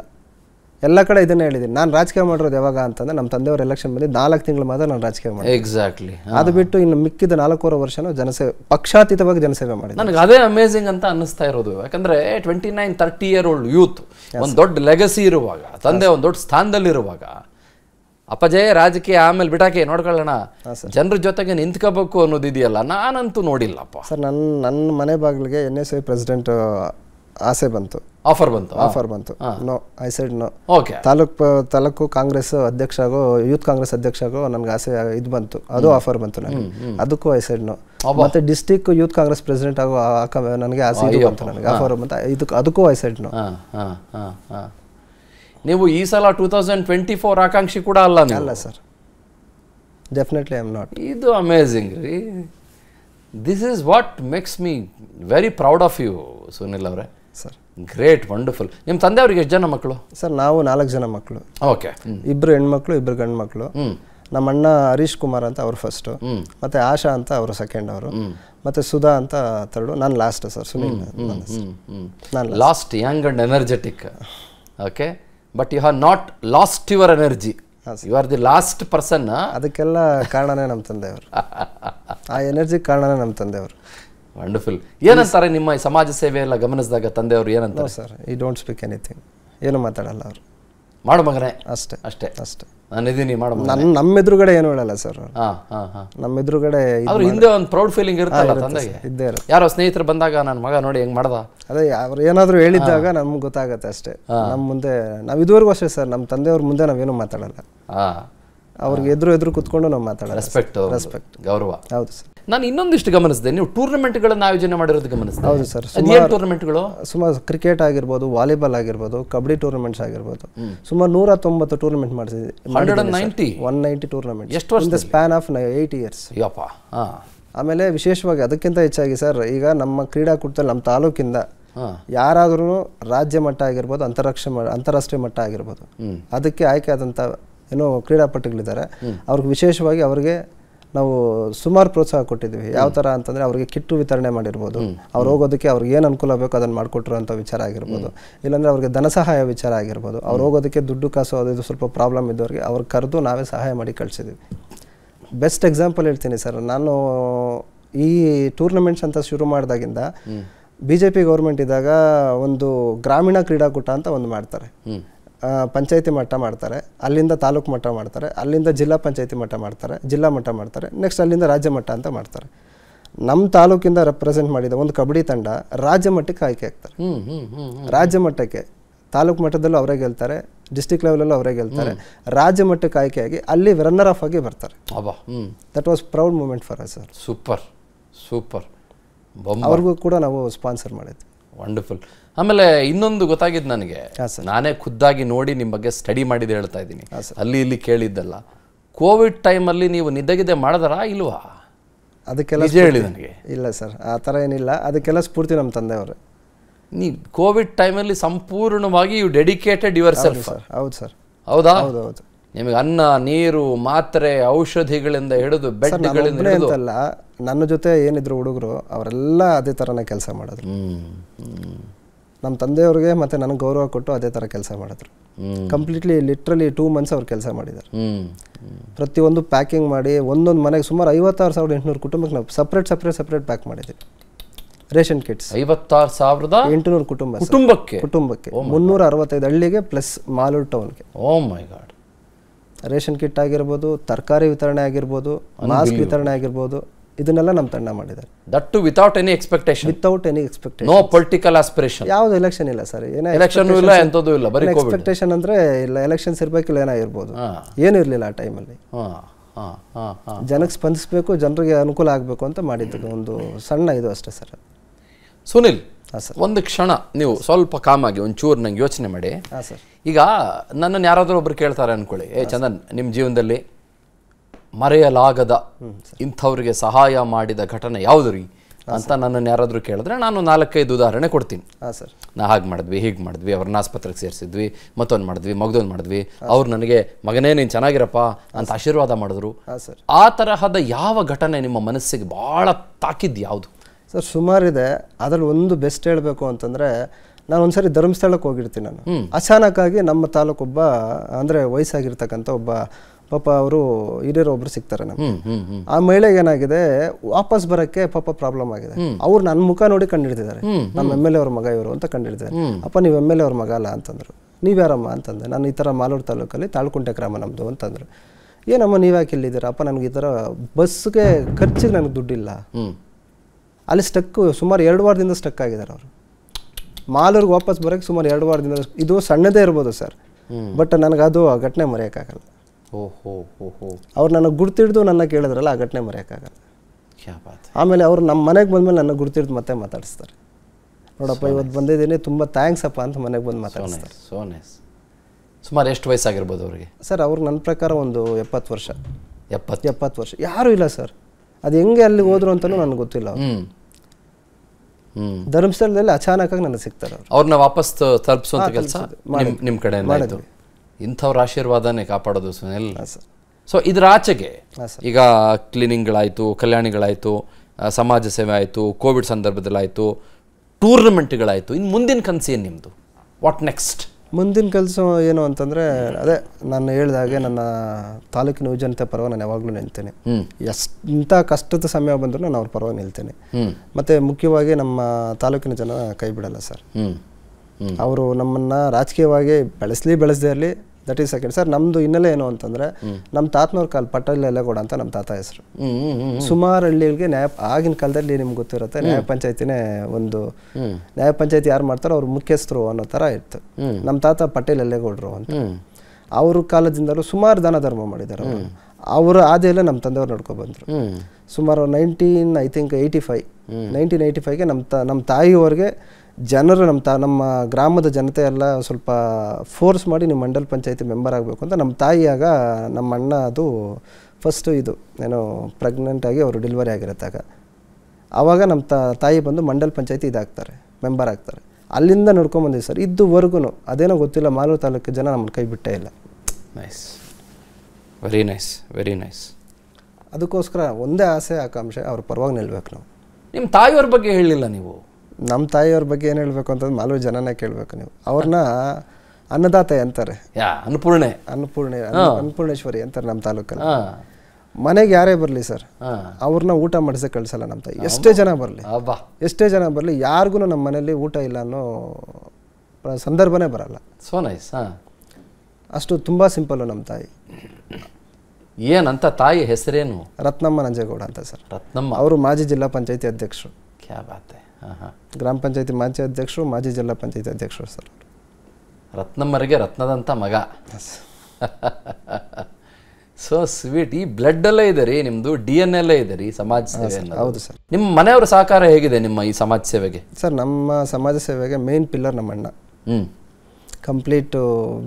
ಎಲ್ಲ ಕಡೆ ಇದನ್ನೇ ಹೇಳಿದ್ದೀನಿ ನಾನು ರಾಜಕೀಯ ಮಾಡಿರೋದು ಯಾವಾಗ ಅಂತಂದ್ರೆ ನಮ್ಮ ತಂದೆಯವರು ಎಲೆಕ್ಷನ್ ಬಂದಿದ್ದು ನಾಲ್ಕು ತಿಂಗಳು ಮಾತ್ರ ನಾನು ರಾಜಕೀಯ ಮಾಡಿ ಎಕ್ಸಾಕ್ಟ್ಲಿ ಅದು ಬಿಟ್ಟು ಇನ್ನು ಮಿಕ್ಕಿದ ನಾಲ್ಕೂವರೆ ವರ್ಷನೂ ಜನಸೇವೆ ಪಕ್ಷಾತೀತವಾಗಿ ಜನಸೇವೆ ಮಾಡಿದೆ ನನಗೆ ಅದೇ ಅಮೇಝಿಂಗ್ ಅಂತ ಅನ್ನಿಸ್ತಾ ಇರೋದು ಯಾಕಂದ್ರೆ twenty nine thirty year old youth ಒಂದು ದೊಡ್ಡ ಲೆಗಸಿ ಇರುವಾಗ ತಂದೆ ಒಂದು ದೊಡ್ಡ ಸ್ಥಾನದಲ್ಲಿರುವಾಗ ಅಪಜಯ ರಾಜಕೀಯ ಆಮೇಲೆ ಬಿಟಾಕೆ ನೋಡ್ಕೊಳ್ಳೋಣ ಜನರ ಜೊತೆಗೆ ನಿಂತ್ಕೋಬೇಕು ಅನ್ನೋದಿದೆಯಲ್ಲ ನಾನಂತೂ ನೋಡಿಲ್ಲಪ್ಪ ಸರ್ ನನ್ನ ನನ್ನ ಮನೆ ಬಾಗಿಲಿಗೆ ಎನ್ ಎಸ್ ಐ ಪ್ರೆಸಿಡೆಂಟ್ ಆಸೆ ಬಂತು ಆಫರ್ ಬಂತು ಆಫರ್ ಬಂತು no I said no okay taluk taluk Congress ಅಧ್ಯಕ್ಷ ಆಗೋ ಯೂತ್ ಕಾಂಗ್ರೆಸ್ ಅಧ್ಯಕ್ಷ ಆಗೋ ನನಗೆ ಆಸೆ ಇದು ಬಂತು ಅದು ಆಫರ್ ಬಂತು ನನಗೆ ಅದಕ್ಕೂ ಐ ಸೈಡ್ ನೋ ಮತ್ತೆ ಡಿಸ್ಟಿಕ್ ಯೂತ್ ಕಾಂಗ್ರೆಸ್ ಪ್ರೆಸಿಡೆಂಟ್ ಆಗೋ ನನಗೆ ಆಸೆ ಇದು ಬಂತು ನನಗೆ ಆಫರ್ ಬಂತು ಇದಕ್ಕೆ ಅದಕ್ಕೂ ಐ ಸೈಡ್ ನೋ ನೀವು ಈ ಸಲ ಟೂ ತೌಸಂಡ್ ಟ್ವೆಂಟಿ ಫೋರ್ ಆಕಾಂಕ್ಷಿ ಕೂಡ ಅಲ್ಲ ಅಲ್ಲ sir definitely I am not ಇದು ಅಮೇಝಿಂಗ್ ರೀ this is what makes me very proud of you Sunil ಅವರೇ ಸರ್ ಗ್ರೇಟ್ ವಂಡರ್ಫುಲ್ ನಿಮ್ಮ ತಂದೆ ಅವ್ರಿಗೆ ಎಷ್ಟು ಜನ ಮಕ್ಕಳು ಸರ್ ನಾವು ನಾಲ್ಕು ಜನ ಮಕ್ಕಳು ಓಕೆ ಇಬ್ಬರು ಹೆಣ್ಮಕ್ಳು ಇಬ್ಬರು ಗಂಡು ಮಕ್ಕಳು ನಮ್ಮ ಅಣ್ಣ ಹರೀಶ್ ಕುಮಾರ್ ಅಂತ ಅವರು ಫಸ್ಟು ಮತ್ತೆ ಆಶಾ ಅಂತ ಅವರು ಸೆಕೆಂಡ್ ಅವರು ಮತ್ತು ಸುಧಾ ಅಂತ ತರ್ಡು ನಾನು ಲಾಸ್ಟ್ ಸರ್ ಸುನೀಲ್ ನಾನು last young and energetic okay but you have not lost your energy you are the last person ಅದಕ್ಕೆಲ್ಲ ಕಾರಣನೇ ನಮ್ಮ ತಂದೆಯವರು *laughs* ಆ ಎನರ್ಜಿ ಕಾರಣನೇ ನಮ್ಮ ತಂದೆಯವರು ವಂಡರ್ಫುಲ್ ಏನಂತಾರೆ ನಿಮ್ಮ ಸಮಾಜ ಸೇವೆ ಎಲ್ಲ ಗಮನಿಸಿದಾಗ ತಂದೆಯವರು ಏನಂತಾರೆ ಸರ್ ಈ ಡೋಂಟ್ ಸ್ಪೀಕ್ ಎನಿಥಿಂಗ್ ಏನು ಮಾತಾಡಲ್ಲ ಅವರು ಮಾಡು ಮಗನೇ ಅಷ್ಟೇ ಅಷ್ಟೇ ಅಷ್ಟೇ ಇದೀನಿ ಮಾಡು ನನ್ನ ನಮ್ಮ ಎದುರುಗಡೆ ಏನು ಹೇಳಲ್ಲ ಸರ್ ನಮ್ಮ ಎದುರುಗಡೆ ಅವ್ರ ಹಿಂದೆ ಒಂದು ಪ್ರೌಡ್ ಫೀಲಿಂಗ್ ಇರುತ್ತಲ್ಲ ತಂದೆಗೆ ಇದ್ದೇ ಇರೋ ಯಾರೋ ಸ್ನೇಹಿತರು ಬಂದಾಗ ನನ್ನ ಮಗ ನೋಡಿ ಹೆಂಗೆ ಮಾಡ್ದ ಅದೇ ಅವ್ರು ಏನಾದರೂ ಹೇಳಿದ್ದಾಗ ನಮ್ಗೆ ಗೊತ್ತಾಗುತ್ತೆ ಅಷ್ಟೇ ನಮ್ಮ ಮುಂದೆ ನಾವು ಇದುವರೆಗೂ ಅಷ್ಟೇ ಸರ್ ನಮ್ಮ ತಂದೆಯವ್ರ ಮುಂದೆ ನಾವೇನು ಮಾತಾಡಲ್ಲ ಅವ್ರಿಗೆ ಎದುರು ಎದುರು ಕುತ್ಕೊಂಡು ನಾವು ಮಾತಾಡೋಣ ರೆಸ್ಪೆಕ್ಟ್ ರೆಸ್ಪೆಕ್ಟ್ ಗೌರವ ಹೌದು ಸರ್ ನಾನು ಇನ್ನೊಂದಿಷ್ಟು ಗಮನಿಸಿದೆ ನೀವು ಟೂರ್ನಮೆಂಟ್ಗಳನ್ನು ಆಯೋಜನೆ ಮಾಡಿರೋದು ಗಮನಿಸಿದೆ ಹೌದು ಸರ್ ಸುಮಾರು ಟೂರ್ನಮೆಂಟ್ಗಳು ಸುಮಾರು ಕ್ರಿಕೆಟ್ ಆಗಿರ್ಬೋದು ವಾಲಿಬಾಲ್ ಆಗಿರ್ಬೋದು ಕಬಡ್ಡಿ ಟೂರ್ನಮೆಂಟ್ಸ್ ಆಗಿರ್ಬೋದು ಸುಮಾರು ನೂರ ತೊಂಬತ್ತು ಟೂರ್ನಮೆಂಟ್ ಮಾಡಿಸಿದ್ವಿ hundred ninety one ninety tournament ಎಷ್ಟು ವರ್ಷ ಸ್ಪ್ಯಾನ್ ಆಫ್ ಏಯ್ಟ್ ಇಯರ್ಸ್ ಯಪ್ಪ ಹಾಂ ಆಮೇಲೆ ವಿಶೇಷವಾಗಿ ಅದಕ್ಕಿಂತ ಹೆಚ್ಚಾಗಿ ಸರ್ ಈಗ ನಮ್ಮ ಕ್ರೀಡಾಕೂಟದಲ್ಲಿ ನಮ್ಮ ತಾಲೂಕಿಂದ ಯಾರಾದರೂ ರಾಜ್ಯ ಮಟ್ಟ ಆಗಿರ್ಬೋದು ಅಂತಾರಾಷ್ಟ್ರೀಯ ಅಂತಾರಾಷ್ಟ್ರೀಯ ಮಟ್ಟ ಆಗಿರ್ಬೋದು ಅದಕ್ಕೆ ಆಯ್ಕೆ ಆದಂಥ ಏನೋ ಕ್ರೀಡಾಪಟುಗಳಿದ್ದಾರೆ ಅವ್ರಿಗೆ ವಿಶೇಷವಾಗಿ ಅವರಿಗೆ ನಾವು ಸುಮಾರು ಪ್ರೋತ್ಸಾಹ ಕೊಟ್ಟಿದ್ವಿ ಯಾವ ಥರ ಅಂತಂದರೆ ಅವರಿಗೆ ಕಿಟ್ಟು ವಿತರಣೆ ಮಾಡಿರ್ಬೋದು ಅವ್ರು ಹೋಗೋದಕ್ಕೆ ಅವ್ರಿಗೆ ಏನು ಅನುಕೂಲ ಬೇಕೋ ಅದನ್ನು ಅಂತ ವಿಚಾರ ಆಗಿರ್ಬೋದು ಇಲ್ಲಾಂದ್ರೆ ಅವ್ರಿಗೆ ಧನ ಸಹಾಯ ವಿಚಾರ ಆಗಿರ್ಬೋದು ಅವ್ರು ಹೋಗೋದಕ್ಕೆ ದುಡ್ಡು ಕಾಸು ಅದು ಇದು ಸ್ವಲ್ಪ ಪ್ರಾಬ್ಲಮ್ ಇದ್ದವ್ರಿಗೆ ಅವ್ರು ಕರೆದು ನಾವೇ ಸಹಾಯ ಮಾಡಿ ಕಳಿಸಿದ್ವಿ ಬೆಸ್ಟ್ ಎಕ್ಸಾಂಪಲ್ ಹೇಳ್ತೀನಿ ಸರ್ ನಾನು ಈ ಟೂರ್ನಮೆಂಟ್ಸ್ ಅಂತ ಶುರು ಮಾಡಿದಾಗಿಂದ ಬಿ ಜೆ ಪಿ ಗೌರ್ಮೆಂಟ್ ಇದ್ದಾಗ ಒಂದು ಗ್ರಾಮೀಣ ಕ್ರೀಡಾಕೂಟ ಅಂತ ಒಂದು ಮಾಡ್ತಾರೆ ಪಂಚಾಯತಿ ಮಟ್ಟ ಮಾಡ್ತಾರೆ ಅಲ್ಲಿಂದ ತಾಲೂಕು ಮಟ್ಟ ಮಾಡ್ತಾರೆ ಅಲ್ಲಿಂದ ಜಿಲ್ಲಾ ಪಂಚಾಯತಿ ಮಟ್ಟ ಮಾಡ್ತಾರೆ ಜಿಲ್ಲಾ ಮಟ್ಟ ಮಾಡ್ತಾರೆ ನೆಕ್ಸ್ಟ್ ಅಲ್ಲಿಂದ ರಾಜ್ಯ ಮಟ್ಟ ಅಂತ ಮಾಡ್ತಾರೆ ನಮ್ಮ ತಾಲೂಕಿಂದ ರೆಪ್ರೆಸೆಂಟ್ ಮಾಡಿದ ಒಂದು ಕಬಡ್ಡಿ ತಂಡ ರಾಜ್ಯ ಮಟ್ಟಕ್ಕೆ ಆಯ್ಕೆ ಆಗ್ತಾರೆ ರಾಜ್ಯ ಮಟ್ಟಕ್ಕೆ ತಾಲೂಕು ಮಟ್ಟದಲ್ಲೂ ಅವರೇ ಗೆಲ್ತಾರೆ ಡಿಸ್ಟಿಕ್ ಲೆವೆಲಲ್ಲೂ ಅವರೇ ಗೆಲ್ತಾರೆ ರಾಜ್ಯ ಮಟ್ಟಕ್ಕೆ ಆಯ್ಕೆಯಾಗಿ ಅಲ್ಲಿ ರನ್ನರ್ ಆಫ್ ಆಗಿ ಬರ್ತಾರೆ that was proud moment for us sir super super ಅವ್ರಿಗೂ ಕೂಡ ನಾವು ಸ್ಪಾನ್ಸರ್ ಮಾಡಿದ್ವಿ ವಂಡರ್ಫುಲ್ ಆಮೇಲೆ ಇನ್ನೊಂದು ಗೊತ್ತಾಗಿದ್ದು ನನಗೆ ನಾನೇ ಖುದ್ದಾಗಿ ನೋಡಿ ನಿಮ್ಮ ಬಗ್ಗೆ ಸ್ಟಡಿ ಮಾಡಿದ್ದು ಹೇಳ್ತಾ ಇದ್ದೀನಿ ಅಲ್ಲಿ ಇಲ್ಲಿ ಕೇಳಿದ್ದಲ್ಲ ಕೋವಿಡ್ ಟೈಮಲ್ಲಿ ನೀವು ನಿದ್ದಗಿದೆ ಮಾಡಿದರಾ ಇಲ್ವಾ ಅದಕ್ಕೆಲ್ಲ ಹೇಳಿ ನನಗೆ ಇಲ್ಲ ಸರ್ ಆ ಥರ ಏನಿಲ್ಲ ಅದಕ್ಕೆಲ್ಲ ಸ್ಫೂರ್ತಿ ನಮ್ಮ ತಂದೆಯವರು ನೀ ಕೋವಿಡ್ ಟೈಮಲ್ಲಿ ಸಂಪೂರ್ಣವಾಗಿ you dedicated yourself sir ಹೌದು ಸರ್ ಹೌದಾ ಹೌದು ಹೌದು ನಿಮಗೆ ಅನ್ನ ನೀರು ಮಾತ್ರೆ ಔಷಧಿಗಳಿಂದ ಹಿಡಿದು ಬೆಡ್ಗಳಿಂದ ನನ್ನ ಜೊತೆ ಏನಿದ್ರು ಹುಡುಗರು ಅವರೆಲ್ಲ ಅದೇ ಥರನೇ ಕೆಲಸ ಮಾಡೋದು ನಮ್ಮ ತಂದೆಯವ್ರಿಗೆ ಮತ್ತೆ ನನಗೆ ಗೌರವ ಕೊಟ್ಟು ಅದೇ ಥರ ಕೆಲಸ ಮಾಡಿದ್ರು ಕಂಪ್ಲೀಟ್ಲಿ ಲಿಟ್ರಲಿ ಟೂ ಮಂತ್ಸ್ ಅವ್ರು ಕೆಲಸ ಮಾಡಿದ್ದಾರೆ ಪ್ರತಿಯೊಂದು ಪ್ಯಾಕಿಂಗ್ ಮಾಡಿ ಒಂದೊಂದು ಮನೆಗೆ ಸುಮಾರು ಐವತ್ತಾರು ಸಾವಿರದ ಎಂಟುನೂರು ಕುಟುಂಬಕ್ಕೆ ನಾವು ಸಪ್ರೇಟ್ ಸಪ್ರೇಟ್ ಸಪ್ರೇಟ್ ಪ್ಯಾಕ್ ಮಾಡಿದ್ದೀವಿ ರೇಷನ್ ಕಿಟ್ಸ್ ಐವತ್ತಾರು ಸಾವಿರದ ಎಂಟುನೂರು ಕುಟುಂಬ ಕುಟುಂಬಕ್ಕೆ ಕುಟುಂಬಕ್ಕೆ oh ಮುನ್ನೂರ ಅರವತ್ತೈದು ಹಳ್ಳಿಗೆ ಪ್ಲಸ್ ಮಾಲೂರ್ ಟೌನ್ಗೆ ಮೈ ಗಾಡ್ ರೇಷನ್ ಕಿಟ್ ಆಗಿರ್ಬೋದು ತರಕಾರಿ ವಿತರಣೆ ಆಗಿರ್ಬೋದು ಮಾಸ್ಕ್ ವಿತರಣೆ ಆಗಿರ್ಬೋದು ಇದನ್ನೆಲ್ಲ ನಮ್ಮ ತಂಡ ಮಾಡಿದ್ದಾರೆ that too without any expectation without any expectation no political aspiration ಯಾವುದು ಎಲೆಕ್ಷನ್ ಇಲ್ಲ ಸರ್ ಏನೋ ಎಲೆಕ್ಷನ್ ಇಲ್ಲ ಎಂಥದ್ದು ಇಲ್ಲ ಬರೀ ಎಕ್ಸ್ಪೆಕ್ಟೇಷನ್ ಅಂದ್ರೆ ಇಲ್ಲ ಎಲೆಕ್ಷನ್ಸ್ ಇರಬೇಕಿಲ್ಲ ಏನೋ ಇರ್ಬೋದು ಏನು ಇರಲಿಲ್ಲ ಆ ಟೈಮಲ್ಲಿ ಜನಕ್ಕೆ ಸ್ಪಂದಿಸಬೇಕು ಜನರಿಗೆ ಅನುಕೂಲ ಆಗಬೇಕು ಅಂತ ಮಾಡಿದ್ದು ಒಂದು ಸಣ್ಣ ಇದು ಅಷ್ಟೇ ಸರ್ ಸುನಿಲ್ ಒಂದು ಕ್ಷಣ ನೀವು ಸ್ವಲ್ಪ ಕಾಮಾಗಿ ಒಂಚೂರು ನಂಗೆ ಯೋಚನೆ ಮಾಡಿ ಈಗ ನನ್ನನ್ನು ಯಾರಾದರೂ ಒಬ್ರು ಕೇಳ್ತಾರೆ ಅನ್ಕೊಳ್ಳಿ ಏ ಚಂದನ್ ನಿಮ್ಮ ಜೀವನದಲ್ಲಿ ಮರೆಯಲಾಗದ ಇಂಥವ್ರಿಗೆ ಸಹಾಯ ಮಾಡಿದ ಘಟನೆ ಯಾವುದು ರೀ ಅಂತ ನನ್ನನ್ನು ಯಾರಾದರೂ ಕೇಳಿದ್ರೆ ನಾನು ನಾಲ್ಕೈದು ಉದಾಹರಣೆ ಕೊಡ್ತೀನಿ ಸರ್ ನಾ ಹಾಗೆ ಮಾಡಿದ್ವಿ ಹೀಗೆ ಮಾಡಿದ್ವಿ ಅವ್ರನ್ನ ಆಸ್ಪತ್ರೆಗೆ ಸೇರಿಸಿದ್ವಿ ಮತ್ತೊಂದು ಮಾಡಿದ್ವಿ ಮಗದೊಂದು ಮಾಡಿದ್ವಿ ಅವ್ರು ನನಗೆ ಮಗನೇ ನೀನು ಚೆನ್ನಾಗಿರಪ್ಪ ಅಂತ ಆಶೀರ್ವಾದ ಮಾಡಿದ್ರು ಸರ್ ಆ ತರಹದ ಯಾವ ಘಟನೆ ನಿಮ್ಮ ಮನಸ್ಸಿಗೆ ಭಾಳ ತಾಕಿದ್ದು ಯಾವುದು ಸರ್ ಸುಮಾರಿದೆ ಅದರಲ್ಲಿ ಒಂದು ಬೆಸ್ಟ್ ಹೇಳಬೇಕು ಅಂತಂದರೆ ನಾನು ಒಂದ್ಸರಿ ಧರ್ಮಸ್ಥಳಕ್ಕೆ ಹೋಗಿರ್ತೀನಿ ನಾನು ಅಚಾನಕ್ಕಾಗಿ ನಮ್ಮ ತಾಲೂಕೊಬ್ಬ ಅಂದರೆ ವಯಸ್ಸಾಗಿರ್ತಕ್ಕಂಥ ಒಬ್ಬ ಪಾಪ ಅವರು ಹಿರಿಯರು ಒಬ್ರು ಸಿಗ್ತಾರೆ ನಮ್ಗೆ ಆ ಮಹಿಳೆಗೆ ಏನಾಗಿದೆ ವಾಪಸ್ ಬರಕ್ಕೆ ಪಾಪ ಪ್ರಾಬ್ಲಮ್ ಆಗಿದೆ ಅವ್ರು ನನ್ನ ಮುಖ ನೋಡಿ ಕಂಡು ಹಿಡಿದಿದ್ದಾರೆ ನಮ್ಮ ಎಮ್ ಎಲ್ ಎ ಅವ್ರ ಮಗ ಇವರು ಅಂತ ಕಂಡು ಅಪ್ಪ ನೀವು ಎಮ್ ಎಲ್ ಎ ಅವ್ರ ಮಗ ಅಲ್ಲ ಅಂತಂದ್ರು ಯಾರಮ್ಮ ಅಂತಂದ್ರೆ ನಾನು ಈ ತರ ಮಾಲೂರ್ ತಾಲೂಕಲ್ಲಿ ತಾಳ್ಕುಂಟೆ ಗ್ರಾಮ ನಮ್ಮದು ಅಂತಂದ್ರು ಏನಮ್ಮ ನೀವ್ಯಾಕೆ ಇಲ್ಲಿದ್ದೀರ ಅಪ್ಪ ನನಗೆ ಈ ಥರ ಬಸ್ಗೆ ಖರ್ಚಿಗೆ ನನಗೆ ದುಡ್ಡಿಲ್ಲ ಅಲ್ಲಿ ಸ್ಟಕ್ ಸುಮಾರು ಎರಡು ವಾರದಿಂದ ಸ್ಟಕ್ ಆಗಿದ್ದಾರೆ ಅವರು ಮಾಲೂರಿಗೆ ವಾಪಸ್ ಬರೋಕೆ ಸುಮಾರು ಎರಡು ವಾರದಿಂದ ಇದು ಸಣ್ಣದೇ ಇರ್ಬೋದು ಸರ್ ಬಟ್ ನನಗೆ ಅದು ಘಟನೆ ಮರೆಯೋಕ್ಕಾಗಲ್ಲ ಅವ್ರು ನನಗೆ ಗುರ್ತಿಡ್ದು ನನ್ನ ಕೇಳಿದ್ರಲ್ಲ ಆ ಘಟನೆ ಮರೆಯೋಕ್ಕಾಗಲ್ಲ ಆಮೇಲೆ ಅವ್ರು ನಮ್ಮ ಮನೆಗೆ ಬಂದಮೇಲೆ ನನ್ನ ಗುರ್ತಿಡ್ದು ಮತ್ತೆ ಮಾತಾಡಿಸ್ತಾರೆ ನೋಡಪ್ಪ ಇವತ್ತು ಬಂದಿದ್ದೀನಿ ತುಂಬ ಥ್ಯಾಂಕ್ಸ್ ಅಪ್ಪ ಅಂತ ಮನೆಗೆ ಬಂದು ಮಾತಾಡಿಸ್ತಾರೆ ಸೋನೆಸ್ ಸುಮಾರು ಎಷ್ಟು ವಯಸ್ಸಾಗಿರ್ಬೋದು ಅವರಿಗೆ ಸರ್ ಅವ್ರು ನನ್ನ ಪ್ರಕಾರ ಒಂದು ಎಪ್ಪತ್ತು ವರ್ಷ ಎಪ್ಪತ್ತು ಎಪ್ಪತ್ತು ವರ್ಷ ಯಾರೂ ಇಲ್ಲ ಸರ್ ಅದು ಹೆಂಗೆ ಅಲ್ಲಿ ಹೋದ್ರು ಅಂತಲೂ ನನಗೆ ಗೊತ್ತಿಲ್ಲ ಧರ್ಮಸ್ಥಳದಲ್ಲಿ ಅಚಾನಕಾಗಿ ನನಗೆ ಸಿಗ್ತಾರೆ ಅವ್ರನ್ನ ವಾಪಸ್ ತಲುಪಿಸುವಂಥ ಕೆಲಸ ನಿಮ್ಮ ಕಡೆ ಮಾಡಿದ್ರು ಇಂಥವ್ರ ಆಶೀರ್ವಾದನೇ ಕಾಪಾಡೋದು ಸುನಿಲ್ ಸರ್ ಸೊ ಇದರ ಆಚೆಗೆ ಈಗ ಕ್ಲೀನಿಂಗ್ಗಳಾಯಿತು ಕಲ್ಯಾಣಿಗಳಾಯಿತು ಸಮಾಜ ಸೇವೆ ಆಯಿತು ಕೋವಿಡ್ ಸಂದರ್ಭದಲ್ಲಾಯಿತು ಟೂರ್ನಮೆಂಟ್ಗಳಾಯಿತು ಇನ್ನು ಮುಂದಿನ ಕನಸು ಏನು ನಿಮ್ಮದು ವಾಟ್ ನೆಕ್ಸ್ಟ್ ಮುಂದಿನ ಕೆಲಸ ಏನು ಅಂತಂದರೆ ಅದೇ ನಾನು ಹೇಳಿದಾಗೆ ನನ್ನ ತಾಲೂಕಿನ ಯುವಜನತೆ ಪರವಾಗಿ ನಾನು ಯಾವಾಗಲೂ ನಿಲ್ತೇನೆ ಎಂಥ ಕಷ್ಟದ ಸಮಯ ಬಂದರೂ ನಾನು ಅವ್ರ ಪರವಾಗಿ ನಿಲ್ತೇನೆ ಮತ್ತು ಮುಖ್ಯವಾಗಿ ನಮ್ಮ ತಾಲೂಕಿನ ಜನ ಕೈ ಬಿಡಲ್ಲ ಸರ್ ಅವರು ನಮ್ಮನ್ನ ರಾಜಕೀಯವಾಗಿ ಬೆಳೆಸಲಿ ಬೆಳೆಸದೇ ಇರಲಿ ದಟ್ ಈಸ್ ಸೆಕೆಂಡ್ ಸರ್ ನಮ್ದು ಹಿನ್ನೆಲೆ ಏನು ಅಂತಂದ್ರೆ ನಮ್ಮ ತಾತನವ್ರ ಕಾಲ ಪಟೇಲ್ ಎಲ್ಲೇಗೌಡ ಅಂತ ನಮ್ಮ ತಾತ ಹೆಸರು ಸುಮಾರು ಹಳ್ಳಿಗಳಿಗೆ ನ್ಯಾಯ ಆಗಿನ ಕಾಲದಲ್ಲಿ ನಿಮ್ಗೆ ಗೊತ್ತಿರುತ್ತೆ ನ್ಯಾಯ ಪಂಚಾಯತಿನೇ ಒಂದು ನ್ಯಾಯ ಪಂಚಾಯತಿ ಯಾರು ಮಾಡ್ತಾರೋ ಅವ್ರು ಮುಖ್ಯಸ್ಥರು ಅನ್ನೋ ತರ ಇತ್ತು ನಮ್ಮ ತಾತ ಪಟೇಲ್ ಎಲ್ಲೇಗೌಡರು ಅಂತ ಅವ್ರ ಕಾಲದಿಂದಲೂ ಸುಮಾರು ದಾನ ಧರ್ಮ ಮಾಡಿದ್ದಾರೆ ಅವರ ಆದೆಯಲ್ಲೇ ನಮ್ಮ ತಂದೆಯವ್ರು ನಡ್ಕೊಂಡು ಬಂದರು ಸುಮಾರು nineteen I think eighty five nineteen eighty ಫೈವ್ಗೆ ನಮ್ಮ ತ ನಮ್ಮ ತಾಯಿಯವ್ರಿಗೆ ಜನರು ನಮ್ಮ ತಾ ನಮ್ಮ ಗ್ರಾಮದ ಜನತೆ ಎಲ್ಲ ಸ್ವಲ್ಪ ಫೋರ್ಸ್ ಮಾಡಿ ನಿಮ್ಮ ಮಂಡಲ್ ಪಂಚಾಯತಿ ಮೆಂಬರ್ ಆಗಬೇಕು ಅಂತ ನಮ್ಮ ತಾಯಿಯಾಗ ನಮ್ಮ ಅಣ್ಣ ಅದು ಫಸ್ಟು ಇದು ಏನೋ ಪ್ರೆಗ್ನೆಂಟಾಗಿ ಅವರು ಡೆಲಿವರಿ ಆಗಿರತ್ತಾಗ ಆವಾಗ ನಮ್ಮ ತಾಯಿ ಬಂದು ಮಂಡಲ್ ಪಂಚಾಯತಿ ಇದಾಗ್ತಾರೆ ಮೆಂಬರ್ ಆಗ್ತಾರೆ ಅಲ್ಲಿಂದ ನೋಡ್ಕೊಂಬಂದಿವಿ ಸರ್ ಇದುವರೆಗೂ ಅದೇನೋ ಗೊತ್ತಿಲ್ಲ ಮಾಲೂರು ತಾಲೂಕು ಜನ ನಮ್ಮನ್ನು ಕೈ ಬಿಟ್ಟೇ ಇಲ್ಲ nice very nice very nice ಅದಕ್ಕೋಸ್ಕರ ಒಂದೇ ಆಸೆ ಆಕಾಂಕ್ಷೆ ಅವ್ರ ಪರವಾಗಿ ನಿಲ್ಬೇಕು ನಾವು ನಿಮ್ಮ ತಾಯಿಯವ್ರ ಬಗ್ಗೆ ಹೇಳಲಿಲ್ಲ ನೀವು ನಮ್ಮ ತಾಯಿಯವ್ರ ಬಗ್ಗೆ ಏನು ಹೇಳಬೇಕು ಅಂತಂದ್ರೆ ಮಾಲೂರು ಜನನೇ ಕೇಳಬೇಕು ನೀವು ಅವ್ರನ್ನ ಅನ್ನದಾತ ಅಂತಾರೆ ಅನ್ನಪೂರ್ಣೆ ಅನ್ನಪೂರ್ಣೆ ಅನ್ನಪೂರ್ಣೇಶ್ವರಿ ಅಂತಾರೆ ನಮ್ಮ ತಾಲೂಕಲ್ಲಿ ಮನೆಗೆ ಯಾರೇ ಬರಲಿ ಸರ್ ಅವ್ರನ್ನ ಊಟ ಮಾಡಿಸಕ್ಕೆ ಕಳಿಸಲ್ಲ ನಮ್ಮ ತಾಯಿ ಎಷ್ಟೇ ಜನ ಬರಲಿ ಎಷ್ಟೇ ಜನ ಬರಲಿ ಯಾರಿಗೂ ನಮ್ಮ ಮನೆಯಲ್ಲಿ ಊಟ ಇಲ್ಲ ಅನ್ನೋ ಸಂದರ್ಭನೇ ಬರಲ್ಲ ಸೋ ನೈಸ್ ಅಷ್ಟು ತುಂಬ ಸಿಂಪಲ್ಲು ನಮ್ಮ ತಾಯಿ ಏನಂತ ತಾಯಿ ಹೆಸರೇನು ರತ್ನಮ್ಮ ನಂಜೇಗೌಡ ಅಂತ ಸರ್ ರತ್ನಮ್ಮ ಅವರು ಮಾಜಿ ಜಿಲ್ಲಾ ಪಂಚಾಯತಿ ಅಧ್ಯಕ್ಷರು ಕ್ಯಾ ಬಾತೆ ಗ್ರಾಮ ಪಂಚಾಯತಿ ಮಾಜಿ ಅಧ್ಯಕ್ಷರು ಮಾಜಿ ಜಿಲ್ಲಾ ಪಂಚಾಯತಿ ಅಧ್ಯಕ್ಷರು ಸರ್ ರತ್ನಮ್ಮರಿಗೆ ರತ್ನದಂಥ ಮಗ ಸೊ ಸ್ವೀಟ್ *laughs* ಈ ಬ್ಲಡ್ ಅಲ್ಲೇ ಇದೆ ರೀ ನಿಮ್ಮದು ಡಿ ಎನ್ ಎಲ್ಲೇ ಇದೆ ರೀ ಸಮಾಜ ಸೇವೆ ಹೌದು ಸರ್ ನಿಮ್ಮ ಮನೆಯವರ ಸಹಕಾರ ಹೇಗಿದೆ ನಿಮ್ಮ ಈ ಸಮಾಜ ಸೇವೆಗೆ ಸರ್ ನಮ್ಮ ಸಮಾಜ ಸೇವೆಗೆ ಮೇನ್ ಪಿಲ್ಲರ್ ನಮ್ಮ ಅಣ್ಣ ಹ್ಞೂ ಕಂಪ್ಲೀಟ್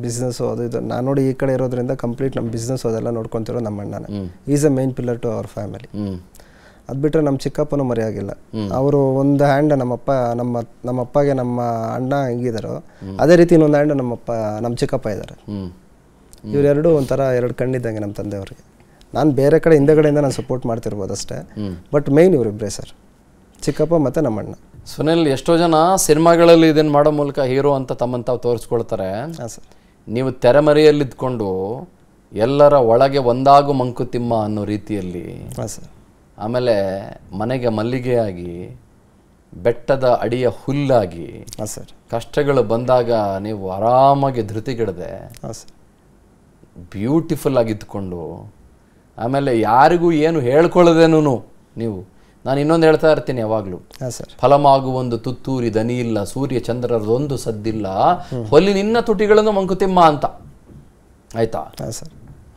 ಬಿಸ್ನೆಸ್ ಅದು ಇದು ನಾನು ನೋಡಿ ಈ ಕಡೆ ಇರೋದ್ರಿಂದ ಕಂಪ್ಲೀಟ್ ನಮ್ಮ ಬಿಸ್ನೆಸ್ ಅದೆಲ್ಲ ನೋಡ್ಕೊತಿರೋ ನಮ್ಮ ಅಣ್ಣನ is a main pillar to our family ಅದು ಬಿಟ್ಟರೆ ನಮ್ಮ ಚಿಕ್ಕಪ್ಪನೂ ಮರೆಯಾಗಿಲ್ಲ ಅವರು ಒಂದು ಹ್ಯಾಂಡ್ ನಮ್ಮಪ್ಪ ನಮ್ಮ ನಮ್ಮಪ್ಪಗೆ ನಮ್ಮ ಅಣ್ಣ ಹೆಂಗಿದಾರೋ ಅದೇ ರೀತಿ ಇನ್ನೊಂದು ಹ್ಯಾಂಡ್ ನಮ್ಮಪ್ಪ ನಮ್ಮ ಚಿಕ್ಕಪ್ಪ ಇದ್ದಾರೆ ಇವರೆರಡೂ ಒಂಥರ ಎರಡು ಕಣ್ಣಿದ್ದಂಗೆ ನಮ್ಮ ತಂದೆಯವ್ರಿಗೆ ನಾನು ಬೇರೆ ಕಡೆ ಹಿಂದೆಗಡೆಯಿಂದ ನಾನು ಸಪೋರ್ಟ್ ಮಾಡ್ತಿರ್ಬೋದು ಅಷ್ಟೇ ಬಟ್ ಮೇಯ್ನ್ ಇವರಿಬ್ಬರೇ ಸರ್ ಚಿಕ್ಕಪ್ಪ ಮತ್ತು ಅಣ್ಣ ಸುನಿಲ್ ಎಷ್ಟೋ ಜನ ಸಿನಿಮಾಗಳಲ್ಲಿ ಇದನ್ನು ಮಾಡೋ ಮೂಲಕ ಹೀರೋ ಅಂತ ತಮ್ಮನ್ನು ತಾವು ತೋರಿಸ್ಕೊಳ್ತಾರೆ ನೀವು ತೆರೆಮರೆಯಲ್ಲಿದ್ದುಕೊಂಡು ಎಲ್ಲರ ಒಳಗೆ ಒಂದಾಗು ಮಂಕುತಿಮ್ಮ ಅನ್ನೋ ರೀತಿಯಲ್ಲಿ ಹಾಂ ಸರ್ ಆಮೇಲೆ ಮನೆಗೆ ಮಲ್ಲಿಗೆಯಾಗಿ ಬೆಟ್ಟದ ಅಡಿಯ ಹುಲ್ಲಾಗಿ ಸರ್ ಕಷ್ಟಗಳು ಬಂದಾಗ ನೀವು ಆರಾಮಾಗಿ ಧೃತಿಗಿಡದೆ ಬ್ಯೂಟಿಫುಲ್ ಆಗಿದ್ದುಕೊಂಡು ಆಮೇಲೆ ಯಾರಿಗೂ ಏನು ಹೇಳ್ಕೊಳ್ಳೋದೇನು ನೀವು ನಾನು ಇನ್ನೊಂದು ಹೇಳ್ತಾ ಇರ್ತೀನಿ ಯಾವಾಗಲೂ ಫಲಮಾಗುವ ಒಂದು ತುತ್ತೂರಿ ದನಿ ಇಲ್ಲ ಸೂರ್ಯ ಚಂದ್ರರದೊಂದು ಸದ್ದಿಲ್ಲ ಹೊಲಿ ನಿನ್ನ ತುಟಿಗಳನ್ನು ಮಂಕುತಿಮ್ಮ ಅಂತ ಆಯ್ತಾ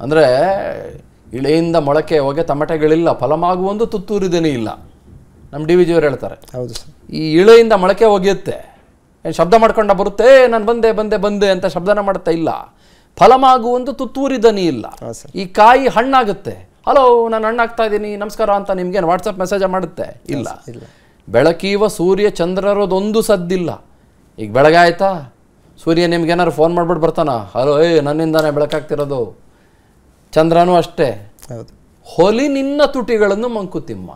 ಅಂದರೆ ಇಳೆಯಿಂದ ಮೊಳಕೆ ಹೋಗಿ ತಮಟೆಗಳಿಲ್ಲ ಫಲಮಾಗುವಂದು ತುತ್ತೂರಿದೇನೆ ಇಲ್ಲ ನಮ್ಮ ಡಿ ವಿ ಜಿಯವರು ಹೇಳ್ತಾರೆ ಹೌದು ಸರ್ ಈ ಇಳೆಯಿಂದ ಮೊಳಕೆ ಒಗೆಯುತ್ತೆ ಏನು ಶಬ್ದ ಮಾಡ್ಕೊಂಡ ಬರುತ್ತೆ ನಾನು ಬಂದೆ ಬಂದೆ ಬಂದೆ ಅಂತ ಶಬ್ದನ ಮಾಡ್ತಾ ಇಲ್ಲ ಫಲಮಾಗುವಂದು ತುತ್ತೂರಿದನಿ ಇಲ್ಲ ಈ ಕಾಯಿ ಹಣ್ಣಾಗುತ್ತೆ ಹಲೋ ನಾನು ಹಣ್ಣಾಗ್ತಾ ಇದ್ದೀನಿ ನಮಸ್ಕಾರ ಅಂತ ನಿಮ್ಗೇನು ವಾಟ್ಸಪ್ ಮೆಸೇಜ್ ಮಾಡುತ್ತೆ ಇಲ್ಲ ಬೆಳಕೀವ ಸೂರ್ಯ ಚಂದ್ರರದೊಂದು ಸದ್ದಿಲ್ಲ ಈಗ ಬೆಳಗಾಯ್ತಾ ಸೂರ್ಯ ನಿಮ್ಗೇನಾದ್ರು ಫೋನ್ ಮಾಡ್ಬಿಟ್ಟು ಬರ್ತಾನ ಹಲೋ ಏ ನನ್ನಿಂದಾನೆ ಬೆಳಕಾಗ್ತಿರೋದು ಚಂದ್ರನೂ ಅಷ್ಟೇ ಹೌದು ಹೊಲಿ ನಿನ್ನ ತುಟಿಗಳನ್ನು ಮಂಕುತಿಮ್ಮ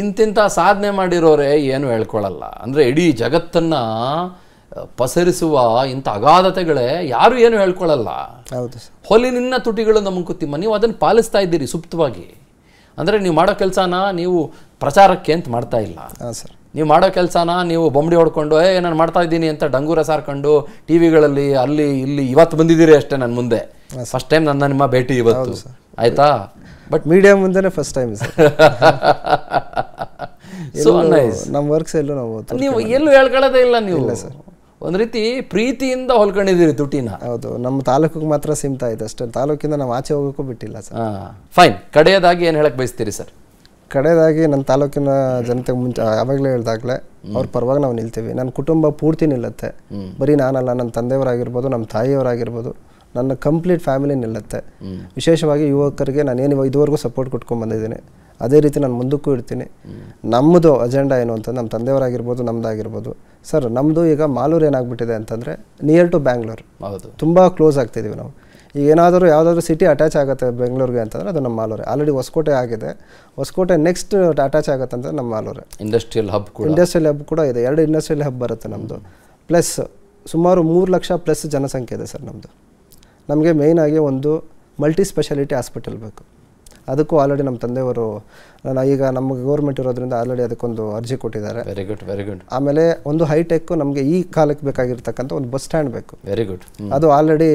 ಇಂತಿಂಥ ಸಾಧನೆ ಮಾಡಿರೋರೆ ಏನು ಹೇಳ್ಕೊಳ್ಳಲ್ಲ ಅಂದರೆ ಇಡೀ ಜಗತ್ತನ್ನು ಪಸರಿಸುವ ಇಂಥ ಅಗಾಧತೆಗಳೇ ಯಾರು ಏನು ಹೇಳ್ಕೊಳ್ಳಲ್ಲ ಹೌದು ಹೊಲಿ ನಿನ್ನ ತುಟಿಗಳನ್ನು ಮಂಕುತಿಮ್ಮ ನೀವು ಅದನ್ನು ಪಾಲಿಸ್ತಾ ಇದ್ದೀರಿ ಸುಪ್ತವಾಗಿ ಅಂದರೆ ನೀವು ಮಾಡೋ ಕೆಲಸನ ನೀವು ಪ್ರಚಾರಕ್ಕೆ ಅಂತ ಮಾಡ್ತಾ ಇಲ್ಲ ಹಾಂ ಸರ್ ನೀವು ಮಾಡೋ ಕೆಲಸನ ನೀವು ಬೊಂಬಡಿ ಹೊಡ್ಕೊಂಡು ಏ ನಾನು ಮಾಡ್ತಾ ಇದ್ದೀನಿ ಅಂತ ಡಂಗೂರ ಸಾರ್ಕೊಂಡು ಟಿ ವಿಗಳಲ್ಲಿ ಅಲ್ಲಿ ಇಲ್ಲಿ ಇವತ್ತು ಬಂದಿದ್ದೀರಿ ಅಷ್ಟೇ ನನ್ನ ಮುಂದೆ ಫಸ್ಟ್ ಟೈಮ್ ನನ್ನ ನಿಮ್ಮ ಭೇಟಿ ಇವತ್ತು ಆಯ್ತಾ ಬಟ್ ಮೀಡಿಯಾ ಮುಂದೆನೇ ಫಸ್ಟ್ ಟೈಮ್ ಸೊ ನೈಸ್ ನಮ್ಮ ವರ್ಕ್ಸ್ ಎಲ್ಲೂ ನಾವು ನೀವು ಎಲ್ಲೂ ಹೇಳ್ಕೊಳ್ಳೋದೇ ಇಲ್ಲ ನೀವು ಸರ್ ಒಂದು ರೀತಿ ಪ್ರೀತಿಯಿಂದ ಹೊಲ್ಕೊಂಡಿದ್ದೀರಿ ತುಟಿನ ಹೌದು ನಮ್ಮ ತಾಲೂಕಿಗೆ ಮಾತ್ರ ಸೀಮಿತ ಆಯ್ತು ಅಷ್ಟೇ ತಾಲೂಕಿಂದ ನಾವು ಆಚೆ ಹೋಗೋಕ್ಕೂ ಬಿಟ್ಟಿಲ್ಲ ಸರ್ ಫೈನ್ ಕಡೆಯದಾಗಿ ಏನು ಹೇಳಕ್ಕೆ ಬಯಸ್ತೀರಿ ಸರ್ ಕಡೆಯದಾಗಿ ನನ್ನ ತಾಲೂಕಿನ ಜನತೆಗೆ ಮುಂಚೆ ಯಾವಾಗಲೇ ಹೇಳ್ದಾಗಲೇ ಅವ್ರ ಪರವಾಗಿ ನಾವು ನಿಲ್ತೀವಿ ನನ್ನ ಕುಟುಂಬ ಪೂರ್ತಿ ನಿಲ್ಲುತ್ತೆ ಬರೀ ನಾನಲ್ಲ ನನ್ನ ತಂದೆಯವರಾಗಿರ್ಬೋದು ನಮ್ಮ ತಾಯಿಯವರಾಗಿರ್ಬೋದು ನನ್ನ ಕಂಪ್ಲೀಟ್ ಫ್ಯಾಮಿಲಿ ನಿಲ್ಲುತ್ತೆ ವಿಶೇಷವಾಗಿ ಯುವಕರಿಗೆ ನಾನು ಏನು ಇದುವರೆಗೂ ಸಪೋರ್ಟ್ ಕೊಟ್ಕೊಂಡು ಬಂದಿದ್ದೀನಿ ಅದೇ ರೀತಿ ನಾನು ಮುಂದಕ್ಕೂ ಇರ್ತೀನಿ ನಮ್ಮದು ಅಜೆಂಡಾ ಏನು ಅಂತಂದ್ರೆ ನಮ್ಮ ತಂದೆಯವರಾಗಿರ್ಬೋದು ಆಗಿರ್ಬೋದು ಸರ್ ನಮ್ಮದು ಈಗ ಮಾಲೂರು ಏನಾಗ್ಬಿಟ್ಟಿದೆ ಅಂತಂದರೆ ನಿಯರ್ ಟು ಬ್ಯಾಂಗ್ಳೂರು ತುಂಬ ಕ್ಲೋಸ್ ಆಗ್ತಿದ್ದೀವಿ ನಾವು ಈಗ ಏನಾದರೂ ಯಾವುದಾದ್ರೂ ಸಿಟಿ ಅಟ್ಯಾಚ್ ಆಗುತ್ತೆ ಬೆಂಗಳೂರಿಗೆ ಅಂತಂದರೆ ಅದು ನಮ್ಮ ಮಾಲೂರೆ ಆಲ್ರೆಡಿ ಹೊಸಕೋಟೆ ಆಗಿದೆ ಹೊಸಕೋಟೆ ನೆಕ್ಸ್ಟ್ ಅಟ್ಯಾಚ್ ಆಗುತ್ತೆ ಅಂದರೆ ನಮ್ಮ ಮಾಲೂರೆ ಇಂಡಸ್ಟ್ರಿಯಲ್ ಹಬ್ ಕೂಡ ಇಂಡಸ್ಟ್ರಿಯಲ್ ಹಬ್ ಕೂಡ ಇದೆ ಎರಡು ಇಂಡಸ್ಟ್ರಿಯಲ್ ಹಬ್ ಬರುತ್ತೆ ನಮ್ಮದು ಪ್ಲಸ್ ಸುಮಾರು ಮೂರು ಲಕ್ಷ ಪ್ಲಸ್ ಜನಸಂಖ್ಯೆ ಇದೆ ಸರ್ ನಮ್ಮದು ನಮಗೆ ಮೇಯ್ನಾಗಿ ಒಂದು ಮಲ್ಟಿ ಸ್ಪೆಷಾಲಿಟಿ ಹಾಸ್ಪಿಟಲ್ ಬೇಕು ಅದಕ್ಕೂ ಆಲ್ರೆಡಿ ನಮ್ಮ ತಂದೆಯವರು ಈಗ ನಮ್ಮ ಗೌರ್ಮೆಂಟ್ ಇರೋದ್ರಿಂದ ಆಲ್ರೆಡಿ ಅದಕ್ಕೊಂದು ಅರ್ಜಿ ಕೊಟ್ಟಿದ್ದಾರೆ ವೆರಿ ಗುಡ್ ವೆರಿ ಗುಡ್ ಆಮೇಲೆ ಒಂದು ಹೈಟೆಕ್ ನಮಗೆ ಈ ಕಾಲಕ್ಕೆ ಬೇಕಾಗಿರ್ತಕ್ಕಂಥ ಒಂದು ಬಸ್ ಸ್ಟ್ಯಾಂಡ್ ಬೇಕು ವೆರಿ ಗುಡ್ ಅದು ಆಲ್ರೆಡಿ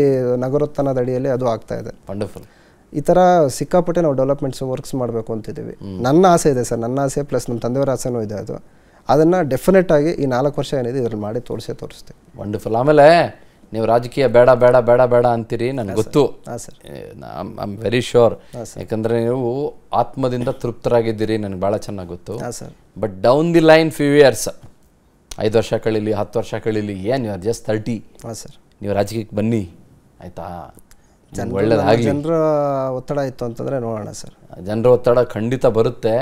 ನಗರೋತ್ಥಾನದ ಅಡಿಯಲ್ಲಿ ಅದು ಆಗ್ತಾ ಇದೆ ವಂಡರ್ಫುಲ್ ಈ ಥರ ಸಿಕ್ಕಾಪಟ್ಟೆ ನಾವು ಡೆವಲಪ್ಮೆಂಟ್ಸ್ ವರ್ಕ್ಸ್ ಮಾಡಬೇಕು ಅಂತಿದ್ದೀವಿ ನನ್ನ ಆಸೆ ಇದೆ ಸರ್ ನನ್ನ ಆಸೆ ಪ್ಲಸ್ ನಮ್ಮ ತಂದೆಯವರ ಆಸೆನೂ ಇದೆ ಅದು ಅದನ್ನು ಡೆಫಿನೆಟ್ ಆಗಿ ಈ ನಾಲ್ಕು ವರ್ಷ ಏನಿದೆ ಇದರಲ್ಲಿ ಮಾಡಿ ತೋರಿಸೇ ತೋರಿಸ್ತೀವಿ ವಂಡರ್ಫುಲ್ ಆಮೇಲೆ ನೀವು ರಾಜಕೀಯ ಬೇಡ ಬೇಡ ಬೇಡ ಬೇಡ ಅಂತೀರಿ ನನಗೆ ಗೊತ್ತು ಐ ವೆರಿ ಶ್ಯೂರ್ ಯಾಕಂದ್ರೆ ನೀವು ಆತ್ಮದಿಂದ ತೃಪ್ತರಾಗಿದ್ದೀರಿ ನನಗೆ ಭಾಳ ಚೆನ್ನಾಗಿ ಗೊತ್ತು but down the line few years ಐದು ವರ್ಷ ಕಳೀಲಿ ಹತ್ತು ವರ್ಷ ಕಳೀಲಿ ಏನು you are just thirty sir ನೀವು ರಾಜಕೀಯಕ್ಕೆ ಬನ್ನಿ ಆಯ್ತಾ ಜನರ ಒತ್ತಡ ಇತ್ತು ಅಂತಂದ್ರೆ ನೋಡೋಣ ಸರ್ ಜನರ ಒತ್ತಡ ಖಂಡಿತ ಬರುತ್ತೆ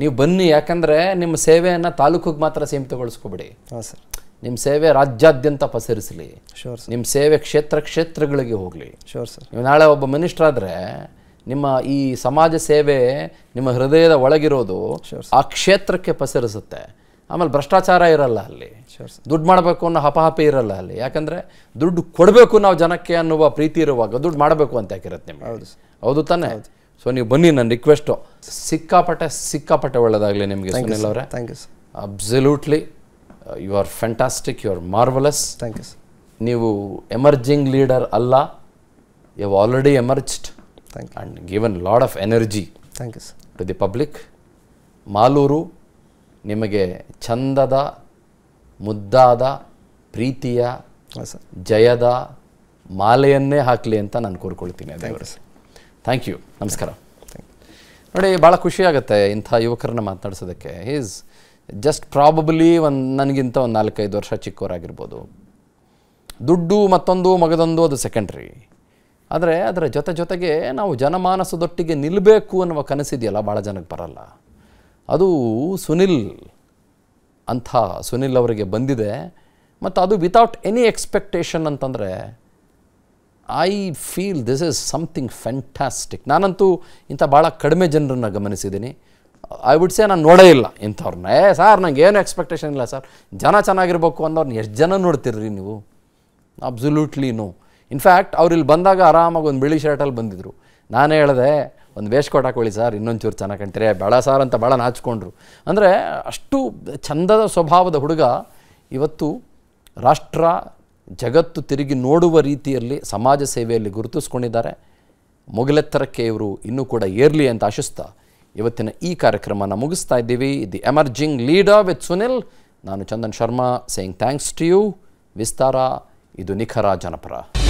ನೀವು ಬನ್ನಿ ಯಾಕಂದ್ರೆ ನಿಮ್ಮ ಸೇವೆಯನ್ನು ತಾಲೂಕಿಗೆ ಮಾತ್ರ ಸೀಮಿತಗೊಳಿಸ್ಕೊಬಿಡಿ ಹಾಂ ಸರ್ ನಿಮ್ಮ ಸೇವೆ ರಾಜ್ಯಾದ್ಯಂತ ಪಸರಿಸಲಿ ಶೋರ್ ನಿಮ್ಮ ಸೇವೆ ಕ್ಷೇತ್ರ ಕ್ಷೇತ್ರಗಳಿಗೆ ಹೋಗಲಿ ಶೋರ್ ಸರ್ ನೀವು ನಾಳೆ ಒಬ್ಬ ಮಿನಿಸ್ಟರ್ ಆದರೆ ನಿಮ್ಮ ಈ ಸಮಾಜ ಸೇವೆ ನಿಮ್ಮ ಹೃದಯದ ಒಳಗಿರೋದು ಆ ಕ್ಷೇತ್ರಕ್ಕೆ ಪಸರಿಸುತ್ತೆ ಆಮೇಲೆ ಭ್ರಷ್ಟಾಚಾರ ಇರಲ್ಲ ಅಲ್ಲಿ ದುಡ್ಡು ಮಾಡಬೇಕು ಅನ್ನೋ ಹಪಹಪಿ ಇರಲ್ಲ ಅಲ್ಲಿ ಯಾಕಂದರೆ ದುಡ್ಡು ಕೊಡಬೇಕು ನಾವು ಜನಕ್ಕೆ ಅನ್ನುವ ಪ್ರೀತಿ ಇರುವಾಗ ದುಡ್ಡು ಮಾಡಬೇಕು ಅಂತ ಯಾಕಿರುತ್ತೆ ನಿಮಗೆ ಹೌದು ತಾನೇ ಸೊ ನೀವು ಬನ್ನಿ ನನ್ನ ರಿಕ್ವೆಸ್ಟು ಸಿಕ್ಕಾಪಟ್ಟೆ ಸಿಕ್ಕಾಪಟ್ಟೆ ಒಳ್ಳೆಯದಾಗಲಿ ನಿಮಗೆ ಸುನಿಲ್ ಅವರೇ thank you sir absolutely you are fantastic you are marvellous thank you sir ನೀವು ಎಮರ್ಜಿಂಗ್ ಲೀಡರ್ ಅಲ್ಲ you have already emerged thank and given load of energy thank you sir to the public Malur ನಿಮಗೆ ಚಂದದ ಮುದ್ದಾದ ಪ್ರೀತಿಯ ಜಯದ ಮಾಲೆಯನ್ನೇ ಹಾಕಲಿ ಅಂತ ನಾನು ಕೋರ್ಕೊಳ್ತೀನಿ thank you ನಮಸ್ಕಾರ ನೋಡಿ ಭಾಳ ಖುಷಿಯಾಗುತ್ತೆ ಇಂಥ ಯುವಕರನ್ನ ಮಾತನಾಡಿಸೋದಕ್ಕೆ ಈಸ್ ಜಸ್ಟ್ ಪ್ರಾಬಬ್ಲಿ ಒಂದು ನನಗಿಂತ ಒಂದು ನಾಲ್ಕೈದು ವರ್ಷ ಚಿಕ್ಕವರಾಗಿರ್ಬೋದು ದುಡ್ಡು ಮತ್ತೊಂದು ಮಗದೊಂದು ಅದು ಸೆಕೆಂಡ್ರಿ ಆದರೆ ಅದರ ಜೊತೆ ಜೊತೆಗೆ ನಾವು ಜನಮಾನಸದೊಟ್ಟಿಗೆ ನಿಲ್ಲಬೇಕು ಅನ್ನುವ ಕನಸಿದೆಯಲ್ಲ ಭಾಳ ಜನಕ್ಕೆ ಬರಲ್ಲ ಅದು ಸುನಿಲ್ ಅಂಥ ಸುನಿಲ್ ಅವರಿಗೆ ಬಂದಿದೆ ಮತ್ತು ಅದು ವಿತೌಟ್ ಎನಿ ಎಕ್ಸ್ಪೆಕ್ಟೇಷನ್ ಅಂತಂದರೆ I feel this is something fantastic ನಾನಂತೂ ಇಂಥ ಭಾಳ ಕಡಿಮೆ ಜನರನ್ನು ಗಮನಿಸಿದ್ದೀನಿ ಐ ವುಡ್ ಸೇ ನಾನು ನೋಡೇ ಇಲ್ಲ ಇಂಥವ್ರನ್ನ ಏ ಸರ್ ನಂಗೆ ಏನು ಎಕ್ಸ್ಪೆಕ್ಟೇಷನ್ ಇಲ್ಲ ಸರ್ ಜನ ಚೆನ್ನಾಗಿರ್ಬೇಕು ಅನ್ನೋರ್ನ ಎಷ್ಟು ಜನ ನೋಡ್ತಿರ್ರಿ ನೀವು ಅಬ್ಸಲ್ಯೂಟ್ಲಿ ನೋ ಇನ್ಫ್ಯಾಕ್ಟ್ ಅವ್ರಿಲ್ಲಿ ಇಲ್ಲಿ ಬಂದಾಗ ಆರಾಮಾಗಿ ಒಂದು ಬಿಳಿ ಶರ್ಟಲ್ಲಿ ಬಂದಿದ್ರು ನಾನೇ ಹೇಳಿದೆ ಒಂದು ವೇಷ್ ಹಾಕೊಳ್ಳಿ ಸರ್ ಇನ್ನೊಂಚೂರು ಚೆನ್ನಾಗಿ ಕಾಣ್ತೀರಿ ಬೇಡ ಸಾರ್ ಅಂತ ಭಾಳ ನಾಚಿಕೊಂಡ್ರು ಅಂದರೆ ಅಷ್ಟು ಚಂದದ ಸ್ವಭಾವದ ಹುಡುಗ ಇವತ್ತು ರಾಷ್ಟ್ರ ಜಗತ್ತು ತಿರುಗಿ ನೋಡುವ ರೀತಿಯಲ್ಲಿ ಸಮಾಜ ಸೇವೆಯಲ್ಲಿ ಗುರುತಿಸ್ಕೊಂಡಿದ್ದಾರೆ ಮೊಗಲೆತ್ತರಕ್ಕೆ ಇವರು ಇನ್ನೂ ಕೂಡ ಏರಲಿ ಅಂತ ಆಶಿಸ್ತಾ ಇವತ್ತಿನ ಈ ಕಾರ್ಯಕ್ರಮನ ಮುಗಿಸ್ತಾ ಇದ್ದೀವಿ the emerging leader with Sunil ನಾನು Chandan Sharma saying thanks to you Vistara ಇದು ನಿಖರ ಜನಪರ